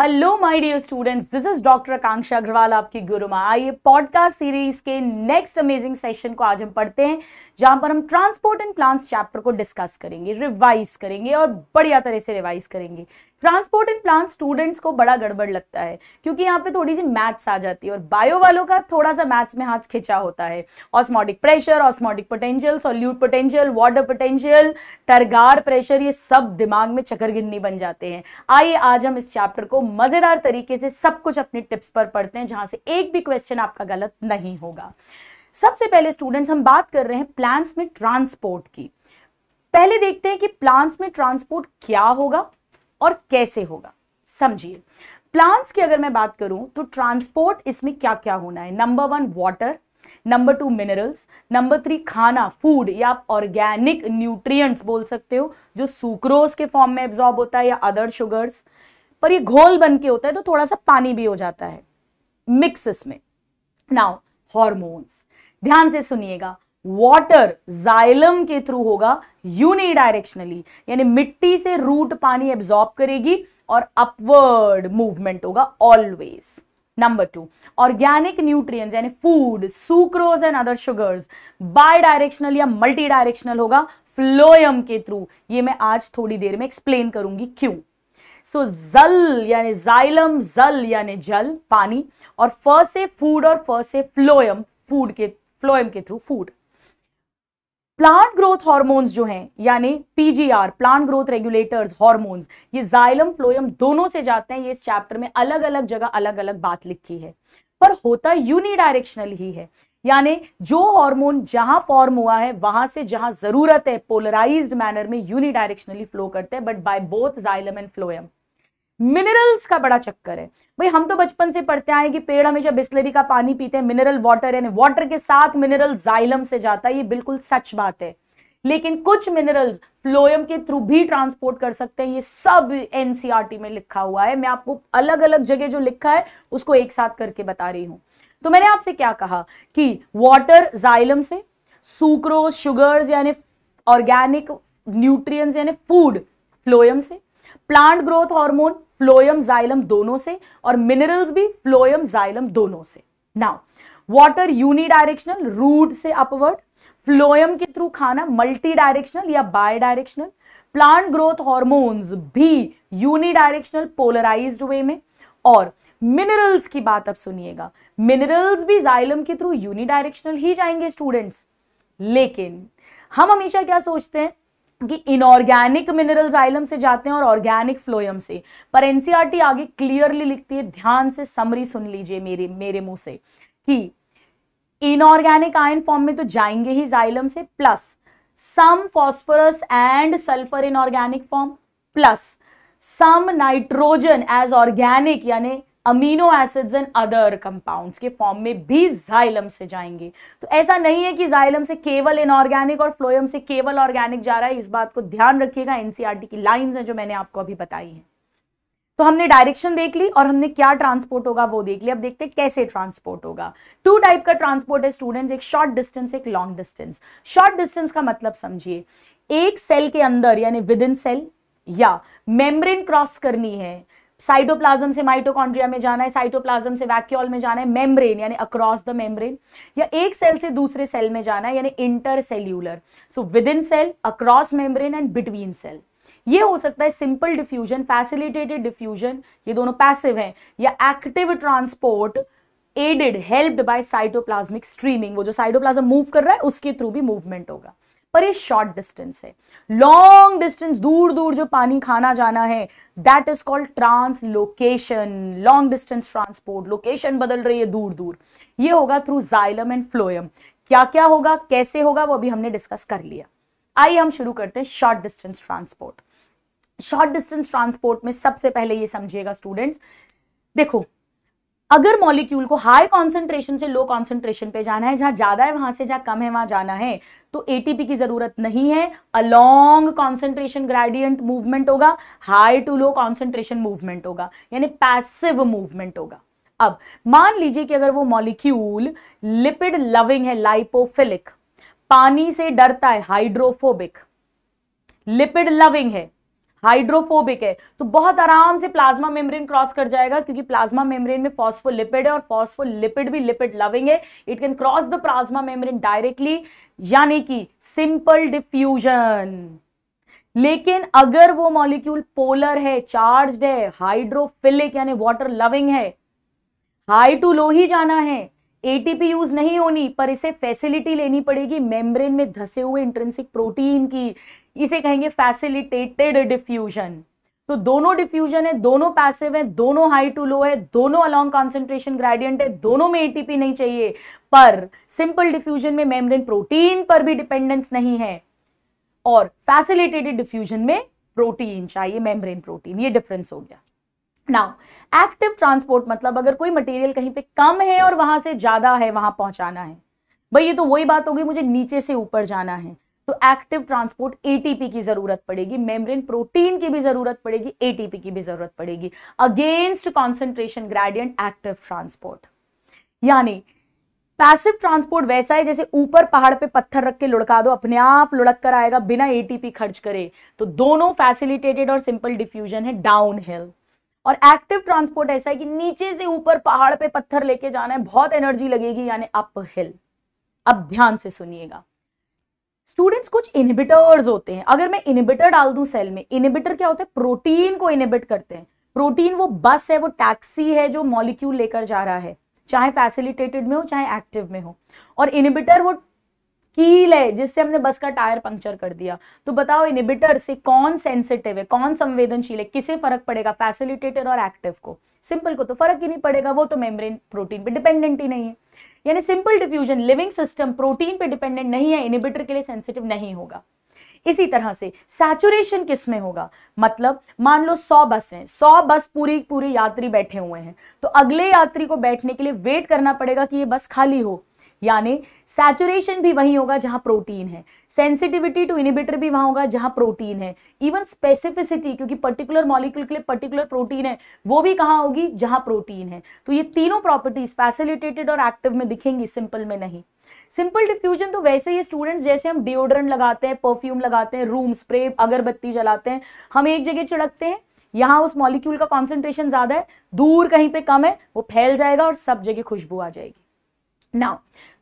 Hello my dear students this is doctor Akanksha Agrawal आपकी गुरु माँ आइए पॉडकास्ट सीरीज के नेक्स्ट अमेजिंग सेशन को आज हम पढ़ते हैं जहां पर हम ट्रांसपोर्ट एंड प्लांट्स चैप्टर को डिस्कस करेंगे रिवाइज करेंगे और बढ़िया तरह से रिवाइज करेंगे ट्रांसपोर्ट एंड प्लान स्टूडेंट्स को बड़ा गड़बड़ लगता है क्योंकि यहाँ पे थोड़ी सी मैथ्स आ जाती है और बायो वालों का थोड़ा सा मैथ्स में हाथ खिंचा होता है osmotic pressure osmotic potential solute potential water potential turgor pressure ये सब दिमाग में चकर गिन्नी बन जाते हैं आइए आज हम इस चैप्टर को मज़ेदार तरीके से सब कुछ अपने टिप्स पर पढ़ते हैं जहाँ से एक भी क्वेश्चन आपका गलत नहीं होगा सबसे पहले स्टूडेंट्स हम बात कर रहे हैं प्लांट्स में ट्रांसपोर्ट की पहले देखते हैं कि प्लांट्स में ट्रांसपोर्ट क्या होगा और कैसे होगा समझिए प्लांट्स की अगर मैं बात करूं तो ट्रांसपोर्ट इसमें क्या क्या होना है number one water number two minerals number three खाना फूड या आप ऑर्गेनिक न्यूट्रिएंट्स बोल सकते हो जो सुक्रोज के फॉर्म में एब्जॉर्ब होता है या अदर शुगर्स पर ये घोल बन के होता है तो थोड़ा सा पानी भी हो जाता है मिक्स इसमें नाउ हॉर्मोन्स ध्यान से सुनिएगा वाटर जाइलम के थ्रू होगा यूनिडायरेक्शनली यानी मिट्टी से रूट पानी एब्जॉर्ब करेगी और अपवर्ड मूवमेंट होगा always number two organic nutrients यानी food sucrose and other sugars bidirectional या मल्टी डायरेक्शनल होगा फ्लोयम के थ्रू ये मैं आज थोड़ी देर में एक्सप्लेन करूंगी क्यों सो जल यानी जाइलम जल यानी जल पानी और फर्स्ट से फूड और फर्स्ट से फ्लोयम फूड के फ्लोयम के through food plant growth hormones जो हैं यानी PGR plant growth regulators hormones ये जाइलम फ्लोयम दोनों से जाते हैं ये इस चैप्टर में अलग अलग जगह अलग अलग बात लिखी है पर होता यूनिडायरेक्शनल ही है यानी जो हार्मोन जहां फॉर्म हुआ है वहां से जहां जरूरत है पोलराइज्ड मैनर में यूनिडायरेक्शनली फ्लो करते हैं but by both xylem and phloem minerals का बड़ा चक्कर है भाई हम तो बचपन से पढ़ते आए कि पेड़ हमेशा बिस्लरी का पानी पीते हैं मिनरल वाटर यानी वाटर के साथ मिनरल जाइलम से जाता है ये बिल्कुल सच बात है लेकिन कुछ मिनरल्स फ्लोयम के थ्रू भी ट्रांसपोर्ट कर सकते हैं ये सब एनसीआरटी e में लिखा हुआ है मैं आपको अलग अलग जगह जो लिखा है उसको एक साथ करके बता रही हूं तो मैंने आपसे क्या कहा कि वाटर जाइलम से सुक्रोज शुगर्स यानी ऑर्गेनिक न्यूट्रिएंट्स यानी फूड फ्लोयम से plant growth hormone phloem xylem दोनों से और मिनरल्स भी फ्लोयम जाइलम दोनों से नाउ वाटर यूनिडायरेक्शनल रूट से अपवर्ड फ्लोयम के थ्रू खाना मल्टी डायरेक्शनल या bidirectional plant growth hormones भी यूनिडायरेक्शनल पोलराइज्ड वे में और मिनरल्स की बात अब सुनिएगा मिनरल्स भी जाइलम के थ्रू यूनिडायरेक्शनल ही जाएंगे स्टूडेंट्स लेकिन हम हमेशा क्या सोचते हैं कि इनऑर्गेनिक मिनरल जाइलम से जाते हैं और ऑर्गेनिक फ्लोयम से पर एनसीआरटी e आगे क्लियरली लिखती है ध्यान से समरी सुन लीजिए मेरे मेरे मुंह से कि इनऑर्गेनिक आयन फॉर्म में तो जाएंगे ही जाइलम से plus some phosphorus and sulphur inorganic form plus some nitrogen as organic यानी amino acids and other compounds के फॉर्म में भी जाइलम से जाएंगे तो ऐसा नहीं है कि जाइलम से केवल इनऑर्गेनिक और फ्लोयम से केवल ऑर्गेनिक जा रहा है इस बात को ध्यान रखिएगा एनसीआरटी e की लाइन है जो मैंने आपको अभी बताई है तो हमने डायरेक्शन देख ली और हमने क्या ट्रांसपोर्ट होगा वो देख लिया अब देखते हैं कैसे ट्रांसपोर्ट होगा टू टाइप का ट्रांसपोर्ट है स्टूडेंट्स एक शॉर्ट डिस्टेंस एक लॉन्ग डिस्टेंस शॉर्ट डिस्टेंस का मतलब समझिए एक सेल के अंदर यानी विद इन सेल या मेम्ब्रेन क्रॉस करनी है साइटोप्लाज्म से माइटोकॉन्ड्रिया में जाना है साइटोप्लाज्म से वैक्यूल में जाना है मेम्ब्रेन यानी अक्रॉस द मेम्ब्रेन या एक सेल से दूसरे सेल में जाना है यानी intercellular so within cell across membrane and between cell ये हो सकता है सिंपल डिफ्यूजन फैसिलिटेटेड डिफ्यूजन ये दोनों पैसिव हैं या active transport aided helped by cytoplasmic streaming वो जो साइटोप्लाज्म मूव कर रहा है उसके थ्रू भी मूवमेंट होगा पर ये शॉर्ट डिस्टेंस है लॉन्ग डिस्टेंस दूर दूर जो पानी खाना जाना है that is called translocation long distance transport location बदल रही है दूर दूर ये होगा थ्रू जाइलम एंड फ्लोयम क्या क्या होगा कैसे होगा वो अभी हमने डिस्कस कर लिया आइए हम शुरू करते हैं short distance transport short distance transport में सबसे पहले ये समझिएगा स्टूडेंट्स देखो अगर मॉलिक्यूल को हाई कॉन्सेंट्रेशन से लो कॉन्सेंट्रेशन पे जाना है जहां ज्यादा है वहां से जहां कम है वहां जाना है तो एटीपी की जरूरत नहीं है अलॉन्ग कॉन्सेंट्रेशन ग्रेडियंट मूवमेंट होगा high to low concentration movement होगा यानी पैसिव मूवमेंट होगा अब मान लीजिए कि अगर वो मॉलिक्यूल लिपिड लविंग है लाइपोफिलिक पानी से डरता है हाइड्रोफोबिक लिपिड लविंग है हाइड्रोफोबिक है तो बहुत आराम से प्लाज्मा मेम्ब्रेन क्रॉस कर जाएगा क्योंकि प्लाज्मा मेम्ब्रेन में फॉस्फोलिपिड है और फॉस्फोलिपिड भी लिपिड लविंग है it can cross the plasma membrane directly यानी कि सिंपल डिफ्यूजन लेकिन अगर वो मॉलिक्यूल पोलर है चार्ज है हाइड्रोफिलिक यानी वाटर लविंग है हाई टू लो ही जाना है एटीपी यूज नहीं होनी पर इसे फैसिलिटी लेनी पड़ेगी मेम्ब्रेन में धसे हुए इंट्रेंसिक प्रोटीन की इसे कहेंगे फैसिलिटेटेड डिफ्यूजन तो दोनों डिफ्यूजन है दोनों पैसिव है दोनों हाई टू लो है दोनों अलॉन्ग कॉन्सेंट्रेशन ग्रेडियंट है दोनों में एटीपी नहीं चाहिए पर सिंपल डिफ्यूजन में मेम्ब्रेन प्रोटीन पर भी डिपेंडेंस नहीं है और फैसिलिटेटेड डिफ्यूजन में प्रोटीन चाहिए मेम्ब्रेन प्रोटीन ये डिफरेंस हो गया नाउ एक्टिव ट्रांसपोर्ट मतलब अगर कोई मटेरियल कहीं पे कम है और वहां से ज्यादा है वहां पहुंचाना है भाई ये तो वही बात हो गई मुझे नीचे से ऊपर जाना है तो एक्टिव ट्रांसपोर्ट एटीपी की जरूरत पड़ेगी मेम्ब्रेन प्रोटीन की भी जरूरत पड़ेगी एटीपी की भी जरूरत पड़ेगी against concentration gradient active transport यानी पैसिव ट्रांसपोर्ट वैसा है जैसे ऊपर पहाड़ पे पत्थर रख के लुढ़का दो अपने आप लुढ़क कर आएगा बिना एटीपी खर्च करे तो दोनों फैसिलिटेटेड और सिंपल डिफ्यूजन है डाउन हिल और एक्टिव ट्रांसपोर्ट ऐसा है कि नीचे से ऊपर पहाड़ पे पत्थर लेके जाना है बहुत एनर्जी लगेगी यानी अप हिल अब ध्यान से सुनिएगा स्टूडेंट्स कुछ इनहिबिटर्स होते हैं अगर मैं इनहिबिटर डाल दूं सेल में इनहिबिटर क्या होता है प्रोटीन को इनहिबिट करते हैं प्रोटीन वो बस है वो टैक्सी है जो मॉलिक्यूल लेकर जा रहा है चाहे फैसिलिटेटेड में हो चाहे एक्टिव में हो और इनहिबिटर वो कील है जिससे हमने बस का टायर पंक्चर कर दिया तो बताओ इनिबिटर से कौन सेंसिटिव है कौन संवेदनशील है किसे फर्क पड़ेगा फैसिलिटेटेड और एक्टिव को सिंपल को तो फर्क ही नहीं पड़ेगा वो तो मेम्ब्रेन प्रोटीन पे डिपेंडेंट ही नहीं है यानी simple diffusion living system protein पे डिपेंडेंट नहीं है इनिबिटर के लिए सेंसिटिव नहीं होगा इसी तरह से सैचुरेशन किस में होगा मतलब मान लो सौ बस हैं सौ बस पूरी पूरी यात्री बैठे हुए हैं तो अगले यात्री को बैठने के लिए वेट करना पड़ेगा कि ये बस खाली हो यानी सैचुरेशन भी वही होगा जहां प्रोटीन है सेंसिटिविटी टू इनिबिटर भी वहां होगा जहां प्रोटीन है इवन स्पेसिफिसिटी क्योंकि पर्टिकुलर मॉलिक्यूल के लिए पर्टिकुलर प्रोटीन है वो भी कहाँ होगी जहां प्रोटीन है तो ये तीनों प्रॉपर्टीज फैसिलिटेटेड और एक्टिव में दिखेंगी सिंपल में नहीं सिंपल डिफ्यूजन तो वैसे ही स्टूडेंट्स जैसे हम डिओड्रेंट लगाते हैं परफ्यूम लगाते हैं रूम स्प्रे अगरबत्ती जलाते हैं हम एक जगह छिड़कते हैं यहाँ उस मॉलिक्यूल का कॉन्सेंट्रेशन ज़्यादा है दूर कहीं पे कम है वो फैल जाएगा और सब जगह खुशबू आ जाएगी नाउ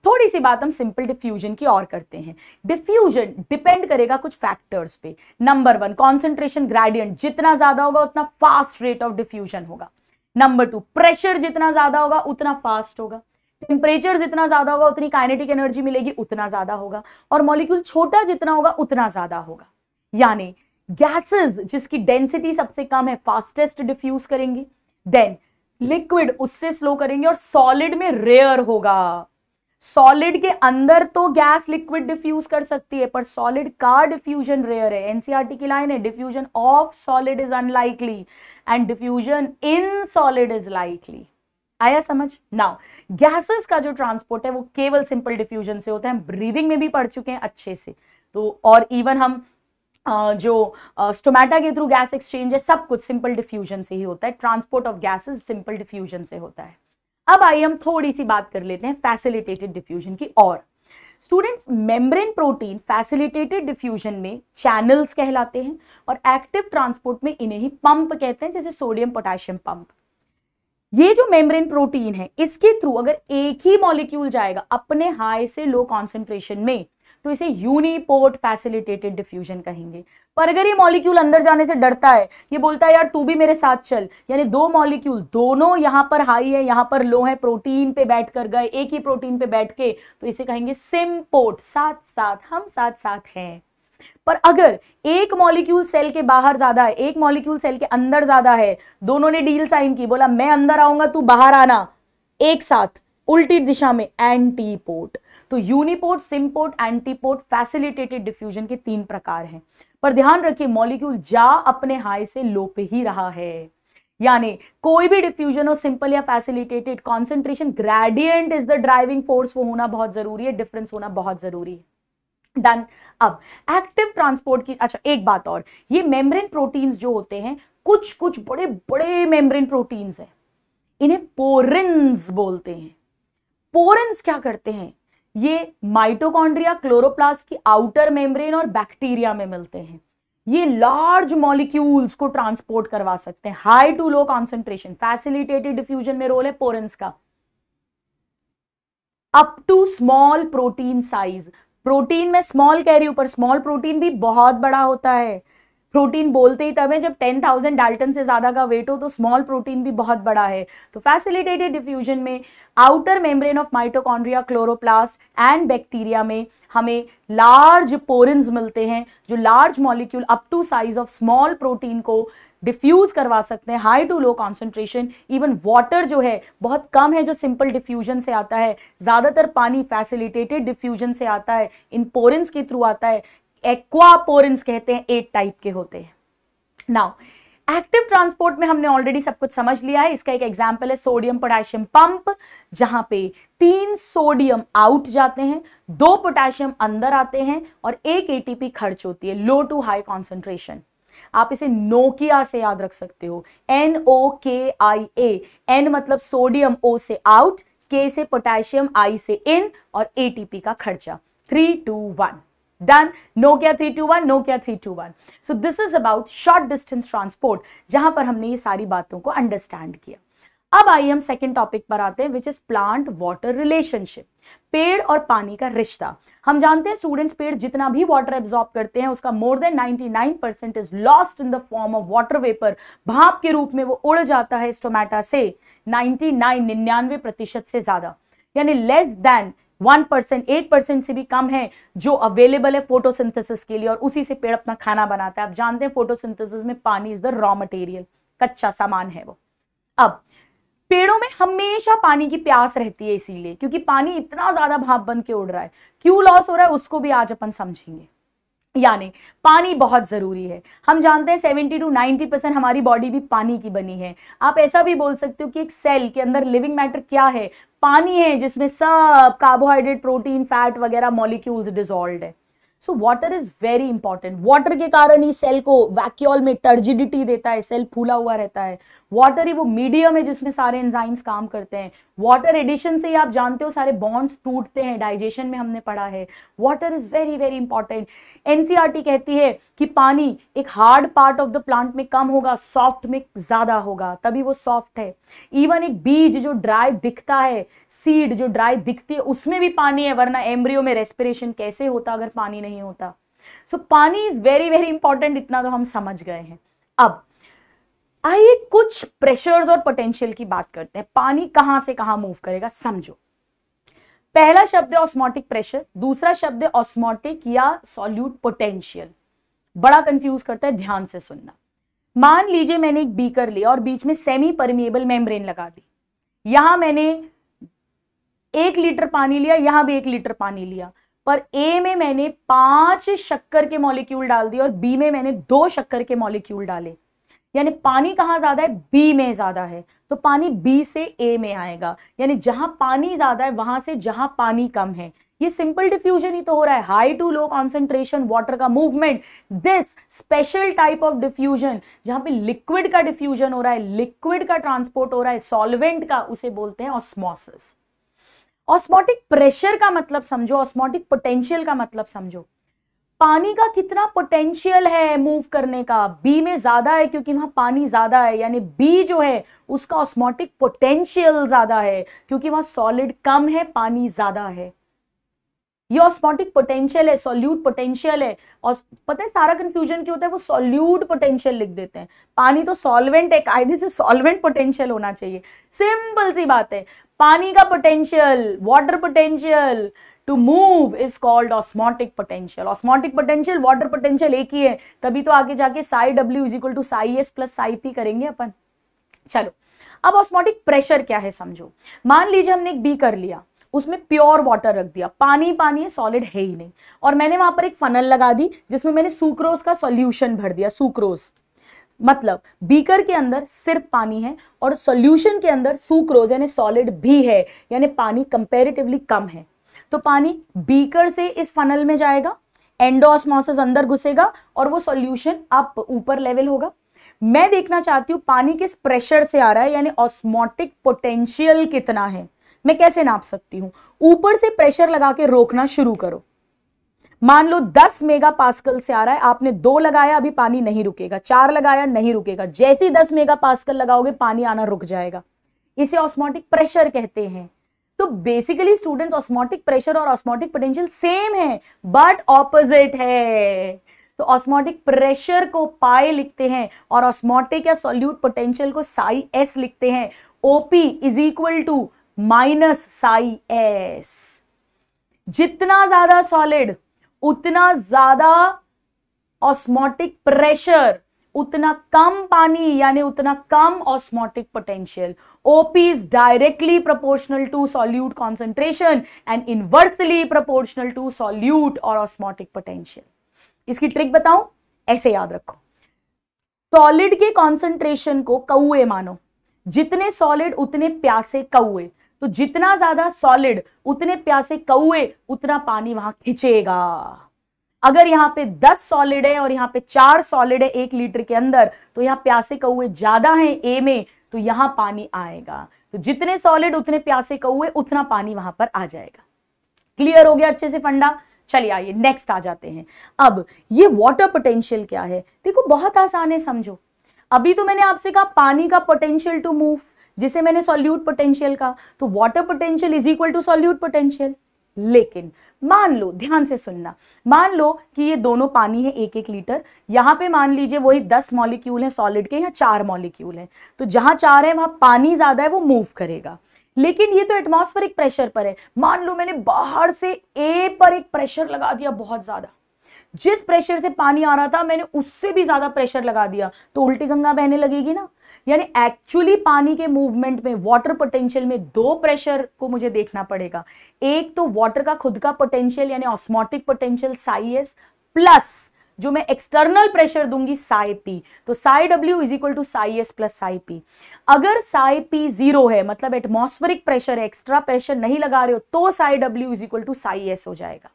थोड़ी सी बात हम सिंपल डिफ्यूजन की और करते हैं डिफ्यूजन डिपेंड करेगा कुछ फैक्टर्स पे नंबर वन कॉन्सेंट्रेशन ग्रेडियंट जितना ज्यादा होगा उतना फास्ट रेट ऑफ डिफ्यूजन होगा नंबर टू प्रेशर जितना ज्यादा होगा उतना फास्ट होगा टेम्परेचर जितना ज्यादा होगा उतनी काइनेटिक एनर्जी मिलेगी उतना ज्यादा होगा और मॉलिक्यूल छोटा जितना होगा उतना ज्यादा होगा यानी गैसेस जिसकी डेंसिटी सबसे कम है फास्टेस्ट डिफ्यूज करेंगी देन लिक्विड उससे स्लो करेंगे और सॉलिड में रेयर होगा सॉलिड के अंदर तो गैस लिक्विड डिफ्यूज कर सकती है पर सॉलिड का डिफ्यूजन रेयर है एनसीआरटी e की लाइन है diffusion of solid is unlikely and diffusion in solid is likely आया समझ नाउ गैसेस का जो ट्रांसपोर्ट है वो केवल सिंपल डिफ्यूजन से होता है ब्रीदिंग में भी पढ़ चुके हैं अच्छे से तो और इवन हम जो स्टोमेटा के थ्रू गैस एक्सचेंज है सब कुछ सिंपल डिफ्यूजन से ही होता है transport of gases simple diffusion से होता है अब आइए हम थोड़ी सी बात कर लेते हैं फैसिलिटेटेड डिफ्यूजन की और students membrane protein facilitated diffusion में चैनल्स कहलाते हैं और एक्टिव ट्रांसपोर्ट में इन्हें ही पंप कहते हैं जैसे सोडियम पोटेशियम पंप ये जो मेम्ब्रेन प्रोटीन है इसके थ्रू अगर एक ही मॉलिक्यूल जाएगा अपने हाई से लो कॉन्सेंट्रेशन में तो इसे यूनिपोर्ट फैसिलिटेटेड डिफ्यूजन कहेंगे पर अगर ये मॉलिक्यूल अंदर जाने से डरता है ये बोलता है यार तू भी मेरे साथ चल यानी दो मॉलिक्यूल दोनों यहां पर हाई है यहां पर लो है प्रोटीन पे बैठ कर गए एक ही प्रोटीन पे बैठ के तो इसे कहेंगे सिमपोर्ट साथ साथ हम साथ साथ हैं पर अगर एक मॉलिक्यूल सेल के बाहर ज्यादा है एक मॉलिक्यूल सेल के अंदर ज्यादा है दोनों ने डील साइन की बोला मैं अंदर आऊंगा तू बाहर आना एक साथ उल्टी दिशा में एंटीपोर्ट तो uniport symport antiport facilitated diffusion के तीन प्रकार हैं पर ध्यान रखिए मॉलिक्यूल जा अपने हाई से लो पे ही रहा है यानी कोई भी डिफ्यूजन हो सिंपल या facilitated concentration gradient is the driving force वो होना बहुत जरूरी है डिफरेंस होना बहुत जरूरी है डन अब एक्टिव ट्रांसपोर्ट की अच्छा एक बात और ये मेम्ब्रेन प्रोटीन्स जो होते हैं कुछ कुछ बड़े बड़े मेम्ब्रेन प्रोटीन्स हैं इन्हें पोरिन्स बोलते हैं पोरिन्स क्या करते हैं ये माइटोकॉन्ड्रिया क्लोरोप्लास्ट की आउटर मेम्ब्रेन और बैक्टीरिया में मिलते हैं ये लार्ज मॉलिक्यूल्स को ट्रांसपोर्ट करवा सकते हैं high to low concentration facilitated diffusion में रोल है पोरेंस का up to small protein size protein में स्मॉल कह रही स्मॉल प्रोटीन भी बहुत बड़ा होता है प्रोटीन बोलते ही तब है जब 10,000 डाल्टन से ज़्यादा का वेट हो तो स्मॉल प्रोटीन भी बहुत बड़ा है तो फैसिलिटेटेड डिफ्यूजन में outer membrane of mitochondria chloroplast and bacteria में हमें लार्ज पोरेंस मिलते हैं जो large molecule up to size of small protein को डिफ्यूज करवा सकते हैं high to low concentration even water जो है बहुत कम है जो सिंपल डिफ्यूजन से आता है ज़्यादातर पानी फैसिलिटेटेड डिफ्यूजन से आता है इन पोरेंस के थ्रू आता है एक्वापोरेंस कहते हैं एट टाइप के होते हैं नाउ एक्टिव ट्रांसपोर्ट में हमने ऑलरेडी सब कुछ समझ लिया है इसका एक एग्जाम्पल है सोडियम पोटेशियम पंप जहां पे तीन सोडियम आउट जाते हैं दो पोटेशियम अंदर आते हैं और एक एटीपी खर्च होती है लो टू हाई कॉन्सेंट्रेशन आप इसे नोकिया से याद रख सकते हो एन ओ के आई ए एन मतलब सोडियम ओ से आउट के से पोटेशियम आई से इन और एटीपी का खर्चा three two one done Nokia three two one Nokia three two one so this is about short distance transport जहां पर हमने ये सारी बातों को अंडरस्टैंड किया अब आइए हम सेकेंड टॉपिक पर आते हैं which is plant water relationship पेड़ और पानी का रिश्ता हम जानते हैं स्टूडेंट्स पेड़ जितना भी वाटर एब्जॉर्ब करते हैं उसका more than 99 percent is lost in the form of water vapour भाप के रूप में वो उड़ जाता है स्टोमेटा से 99 99 प्रतिशत से ज्यादा यानी less than one percent eight percent से भी कम है जो अवेलेबल है फोटोसिंथेसिस के लिए और उसी से पेड़ अपना खाना बनाता है आप जानते हैं फोटोसिंथेसिस में पानी इज द रॉ मटेरियल कच्चा सामान है वो अब पेड़ों में हमेशा पानी की प्यास रहती है इसीलिए क्योंकि पानी इतना ज्यादा भाप बन के उड़ रहा है क्यों लॉस हो रहा है उसको भी आज अपन समझेंगे यानी पानी बहुत ज़रूरी है हम जानते हैं सेवेंटी टू नाइनटी परसेंट हमारी बॉडी भी पानी की बनी है आप ऐसा भी बोल सकते हो कि एक सेल के अंदर लिविंग मैटर क्या है पानी है जिसमें सब कार्बोहाइड्रेट प्रोटीन फैट वगैरह मॉलिक्यूल्स डिजोल्व है so water is very important water के कारण ही सेल को वैक्यूल में टर्जिडिटी देता है सेल फूला हुआ रहता है वाटर ही वो मीडियम है जिसमें सारे एंजाइम्स काम करते हैं वाटर एडिशन से ही आप जानते हो सारे बॉन्ड्स टूटते हैं डाइजेशन में हमने पढ़ा है water is very very important NCERT कहती है कि पानी एक hard part of the plant में कम होगा सॉफ्ट में ज्यादा होगा तभी वो सॉफ्ट है इवन एक बीज जो ड्राई दिखता है सीड जो ड्राई दिखती है उसमें भी पानी है वरना एम्ब्रियो में रेस्पिरेशन कैसे होता अगर पानी नहीं होता सो पानी इज वेरी वेरी इंपॉर्टेंट इतना तो हम समझ गए हैं अब आइए कुछ प्रेशर्स और पोटेंशियल की बात करते हैं पानी कहां से कहां मूव करेगा समझो पहला शब्द है ऑस्मोटिक प्रेशर दूसरा शब्द है ऑस्मोटिक या सॉल्यूट पोटेंशियल बड़ा कंफ्यूज करता है ध्यान से सुनना मान लीजिए मैंने एक बीकर लिया और बीच में सेमी परमिएबल मेम्ब्रेन लगा दी यहां मैंने एक लीटर पानी लिया यहां भी एक लीटर पानी लिया पर ए में मैंने पांच शक्कर के मॉलिक्यूल डाल दिए और बी में मैंने दो शक्कर के मॉलिक्यूल डाले यानी पानी कहाँ ज्यादा है बी में ज्यादा है तो पानी बी से ए में आएगा यानी जहां पानी ज्यादा है वहां से जहां पानी कम है ये सिंपल डिफ्यूजन ही तो हो रहा है high to low concentration water का movement this special type of diffusion जहां पे लिक्विड का डिफ्यूजन हो रहा है लिक्विड का ट्रांसपोर्ट हो रहा है सॉल्वेंट का उसे बोलते हैं ऑस्मोसिस ऑस्मोटिक प्रेशर का मतलब समझो ऑस्मोटिक पोटेंशियल का मतलब समझो पानी का कितना पोटेंशियल है मूव करने का बी में ज्यादा है क्योंकि वहां पानी ज्यादा है यानी बी जो है उसका ऑस्मोटिक पोटेंशियल ज्यादा है क्योंकि वहां सॉलिड कम है पानी ज्यादा है ये ऑस्मोटिक पोटेंशियल है सॉल्यूट पोटेंशियल है और पता है सारा कंफ्यूजन क्यों होता है वो सॉल्यूट पोटेंशियल लिख देते हैं पानी तो सॉल्वेंट है कायदे से सॉल्वेंट पोटेंशियल होना चाहिए सिंपल सी बात है पानी का potential water potential to move is called osmotic potential osmotic potential water potential एक ही है तभी तो आगे जाके psi W is equal to psi S plus psi P करेंगे अपन चलो अब ऑस्मोटिक प्रेशर क्या है समझो मान लीजिए हमने एक बी कर लिया उसमें प्योर वाटर रख दिया पानी पानी है सॉलिड है ही नहीं और मैंने वहां पर एक फनल लगा दी जिसमें मैंने सुक्रोज का सॉल्यूशन भर दिया सुक्रोज मतलब बीकर के अंदर सिर्फ पानी है और सॉल्यूशन के अंदर सुक्रोज यानी सॉलिड भी है यानी पानी कंपेरेटिवली कम है तो पानी बीकर से इस फनल में जाएगा एंडोस्मोसिस अंदर घुसेगा और वो सॉल्यूशन अप ऊपर लेवल होगा मैं देखना चाहती हूं पानी किस प्रेशर से आ रहा है यानी ऑस्मोटिक पोटेंशियल कितना है मैं कैसे नाप सकती हूँ ऊपर से प्रेशर लगा के रोकना शुरू करो मान लो 10 मेगा पास्कल से आ रहा है आपने दो लगाया अभी पानी नहीं रुकेगा चार लगाया नहीं रुकेगा जैसे ही दस मेगा पास्कल लगाओगे पानी आना रुक जाएगा इसे ऑस्मोटिक प्रेशर कहते हैं तो बेसिकली स्टूडेंट्स ऑस्मोटिक प्रेशर और ऑस्मोटिक पोटेंशियल सेम है बट ऑपोजिट है तो ऑस्मोटिक प्रेशर को पाए लिखते हैं और ऑस्मोटिक या सोल्यूट पोटेंशियल को साई एस लिखते हैं OP is equal to minus psi S जितना ज्यादा सॉलिड उतना ज्यादा ऑस्मोटिक प्रेशर उतना कम पानी यानी उतना कम osmotic potential OP is directly proportional to solute concentration and inversely proportional to solute और ऑस्मोटिक पोटेंशियल इसकी ट्रिक बताओ ऐसे याद रखो सॉलिड के कॉन्सेंट्रेशन को कौए मानो जितने सॉलिड उतने प्यासे कौए तो जितना ज्यादा सॉलिड उतने प्यासे कौए उतना पानी वहां खिंचेगा अगर यहाँ पे 10 सॉलिड है और यहाँ पे चार सॉलिड है एक लीटर के अंदर तो यहाँ प्यासे कौए ज्यादा हैं ए में तो यहाँ पानी आएगा तो जितने सॉलिड उतने प्यासे कौए उतना पानी वहां पर आ जाएगा क्लियर हो गया अच्छे से फंडा चलिए आइए नेक्स्ट आ जाते हैं अब ये वाटर पोटेंशियल क्या है देखो बहुत आसान है समझो अभी तो मैंने आपसे कहा पानी का पोटेंशियल टू मूव जिसे मैंने सॉल्यूट पोटेंशियल कहा तो water potential is equal to solute potential लेकिन मान लो ध्यान से सुनना मान लो कि ये दोनों पानी है एक एक लीटर यहाँ पे मान लीजिए वही दस मॉलिक्यूल हैं सॉलिड के यहाँ चार मॉलिक्यूल हैं तो जहां चार है वहां पानी ज़्यादा है वो मूव करेगा लेकिन ये तो एटमॉस्फेरिक प्रेशर पर है मान लो मैंने बाहर से ए पर एक प्रेशर लगा दिया बहुत ज़्यादा जिस प्रेशर से पानी आ रहा था मैंने उससे भी ज़्यादा प्रेशर लगा दिया तो उल्टी गंगा बहने लगेगी ना यानी एक्चुअली पानी के मूवमेंट में वाटर पोटेंशियल में दो प्रेशर को मुझे देखना पड़ेगा एक तो वाटर का खुद का पोटेंशियल यानी osmotic potential psi S plus जो मैं एक्सटर्नल प्रेशर दूंगी साई पी तो psi W is equal to psi S plus psi P अगर साई पी जीरो है मतलब एटमॉस्फेरिक प्रेशर है एक्स्ट्रा प्रेशर नहीं लगा रहे हो तो psi W is equal to psi S हो जाएगा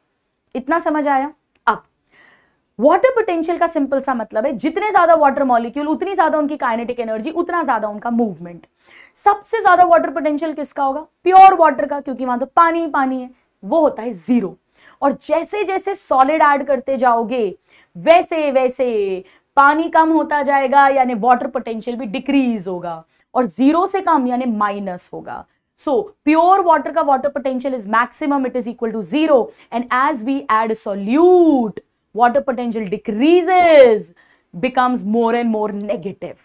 इतना समझ आया वाटर पोटेंशियल का सिंपल सा मतलब है जितने ज्यादा वाटर मॉलिक्यूल उतनी ज्यादा उनकी काइनेटिक एनर्जी उतना ज्यादा उनका मूवमेंट सबसे ज्यादा वाटर पोटेंशियल किसका होगा प्योर वाटर का क्योंकि वहां तो पानी ही पानी है वो होता है जीरो और जैसे जैसे सॉलिड ऐड करते जाओगे वैसे वैसे पानी कम होता जाएगा यानी वाटर पोटेंशियल भी डिक्रीज होगा और जीरो से कम यानी माइनस होगा सो प्योर वाटर का water potential is maximum it is equal to zero and as we add solute water potential decreases becomes more and more negative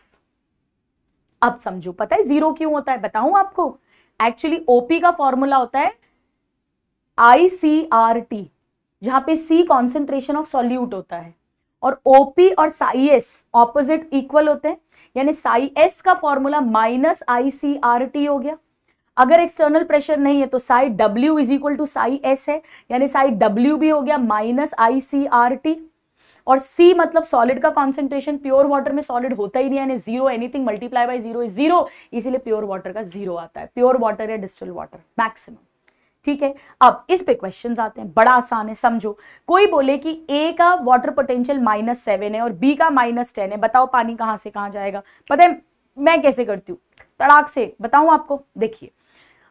अब समझो पता है जीरो क्यों होता है बताऊं आपको एक्चुअली ओपी का फॉर्मूला होता है आई सी आर टी जहां पे सी कॉन्सेंट्रेशन ऑफ सॉल्यूट होता है और ओपी और साई एस ऑपोजिट इक्वल होते हैं यानी साई एस का formula minus I C R T हो गया अगर एक्सटर्नल प्रेशर नहीं है तो psi W is equal to psi S है यानी साई डब्ल्यू भी हो गया minus I C R T और सी मतलब सॉलिड का कॉन्सेंट्रेशन प्योर वाटर में सॉलिड होता ही नहीं यानी zero anything multiply by zero is zero इसीलिए प्योर वाटर का जीरो आता है प्योर वाटर या डिस्टल वाटर मैक्सिमम ठीक है अब इस पे क्वेश्चन आते हैं बड़ा आसान है समझो कोई बोले कि ए का वाटर पोटेंशियल माइनस सेवन है और बी का माइनस टेन है बताओ पानी कहाँ से कहां जाएगा पता है मैं कैसे करती हूँ तड़ाक से बताऊं आपको देखिए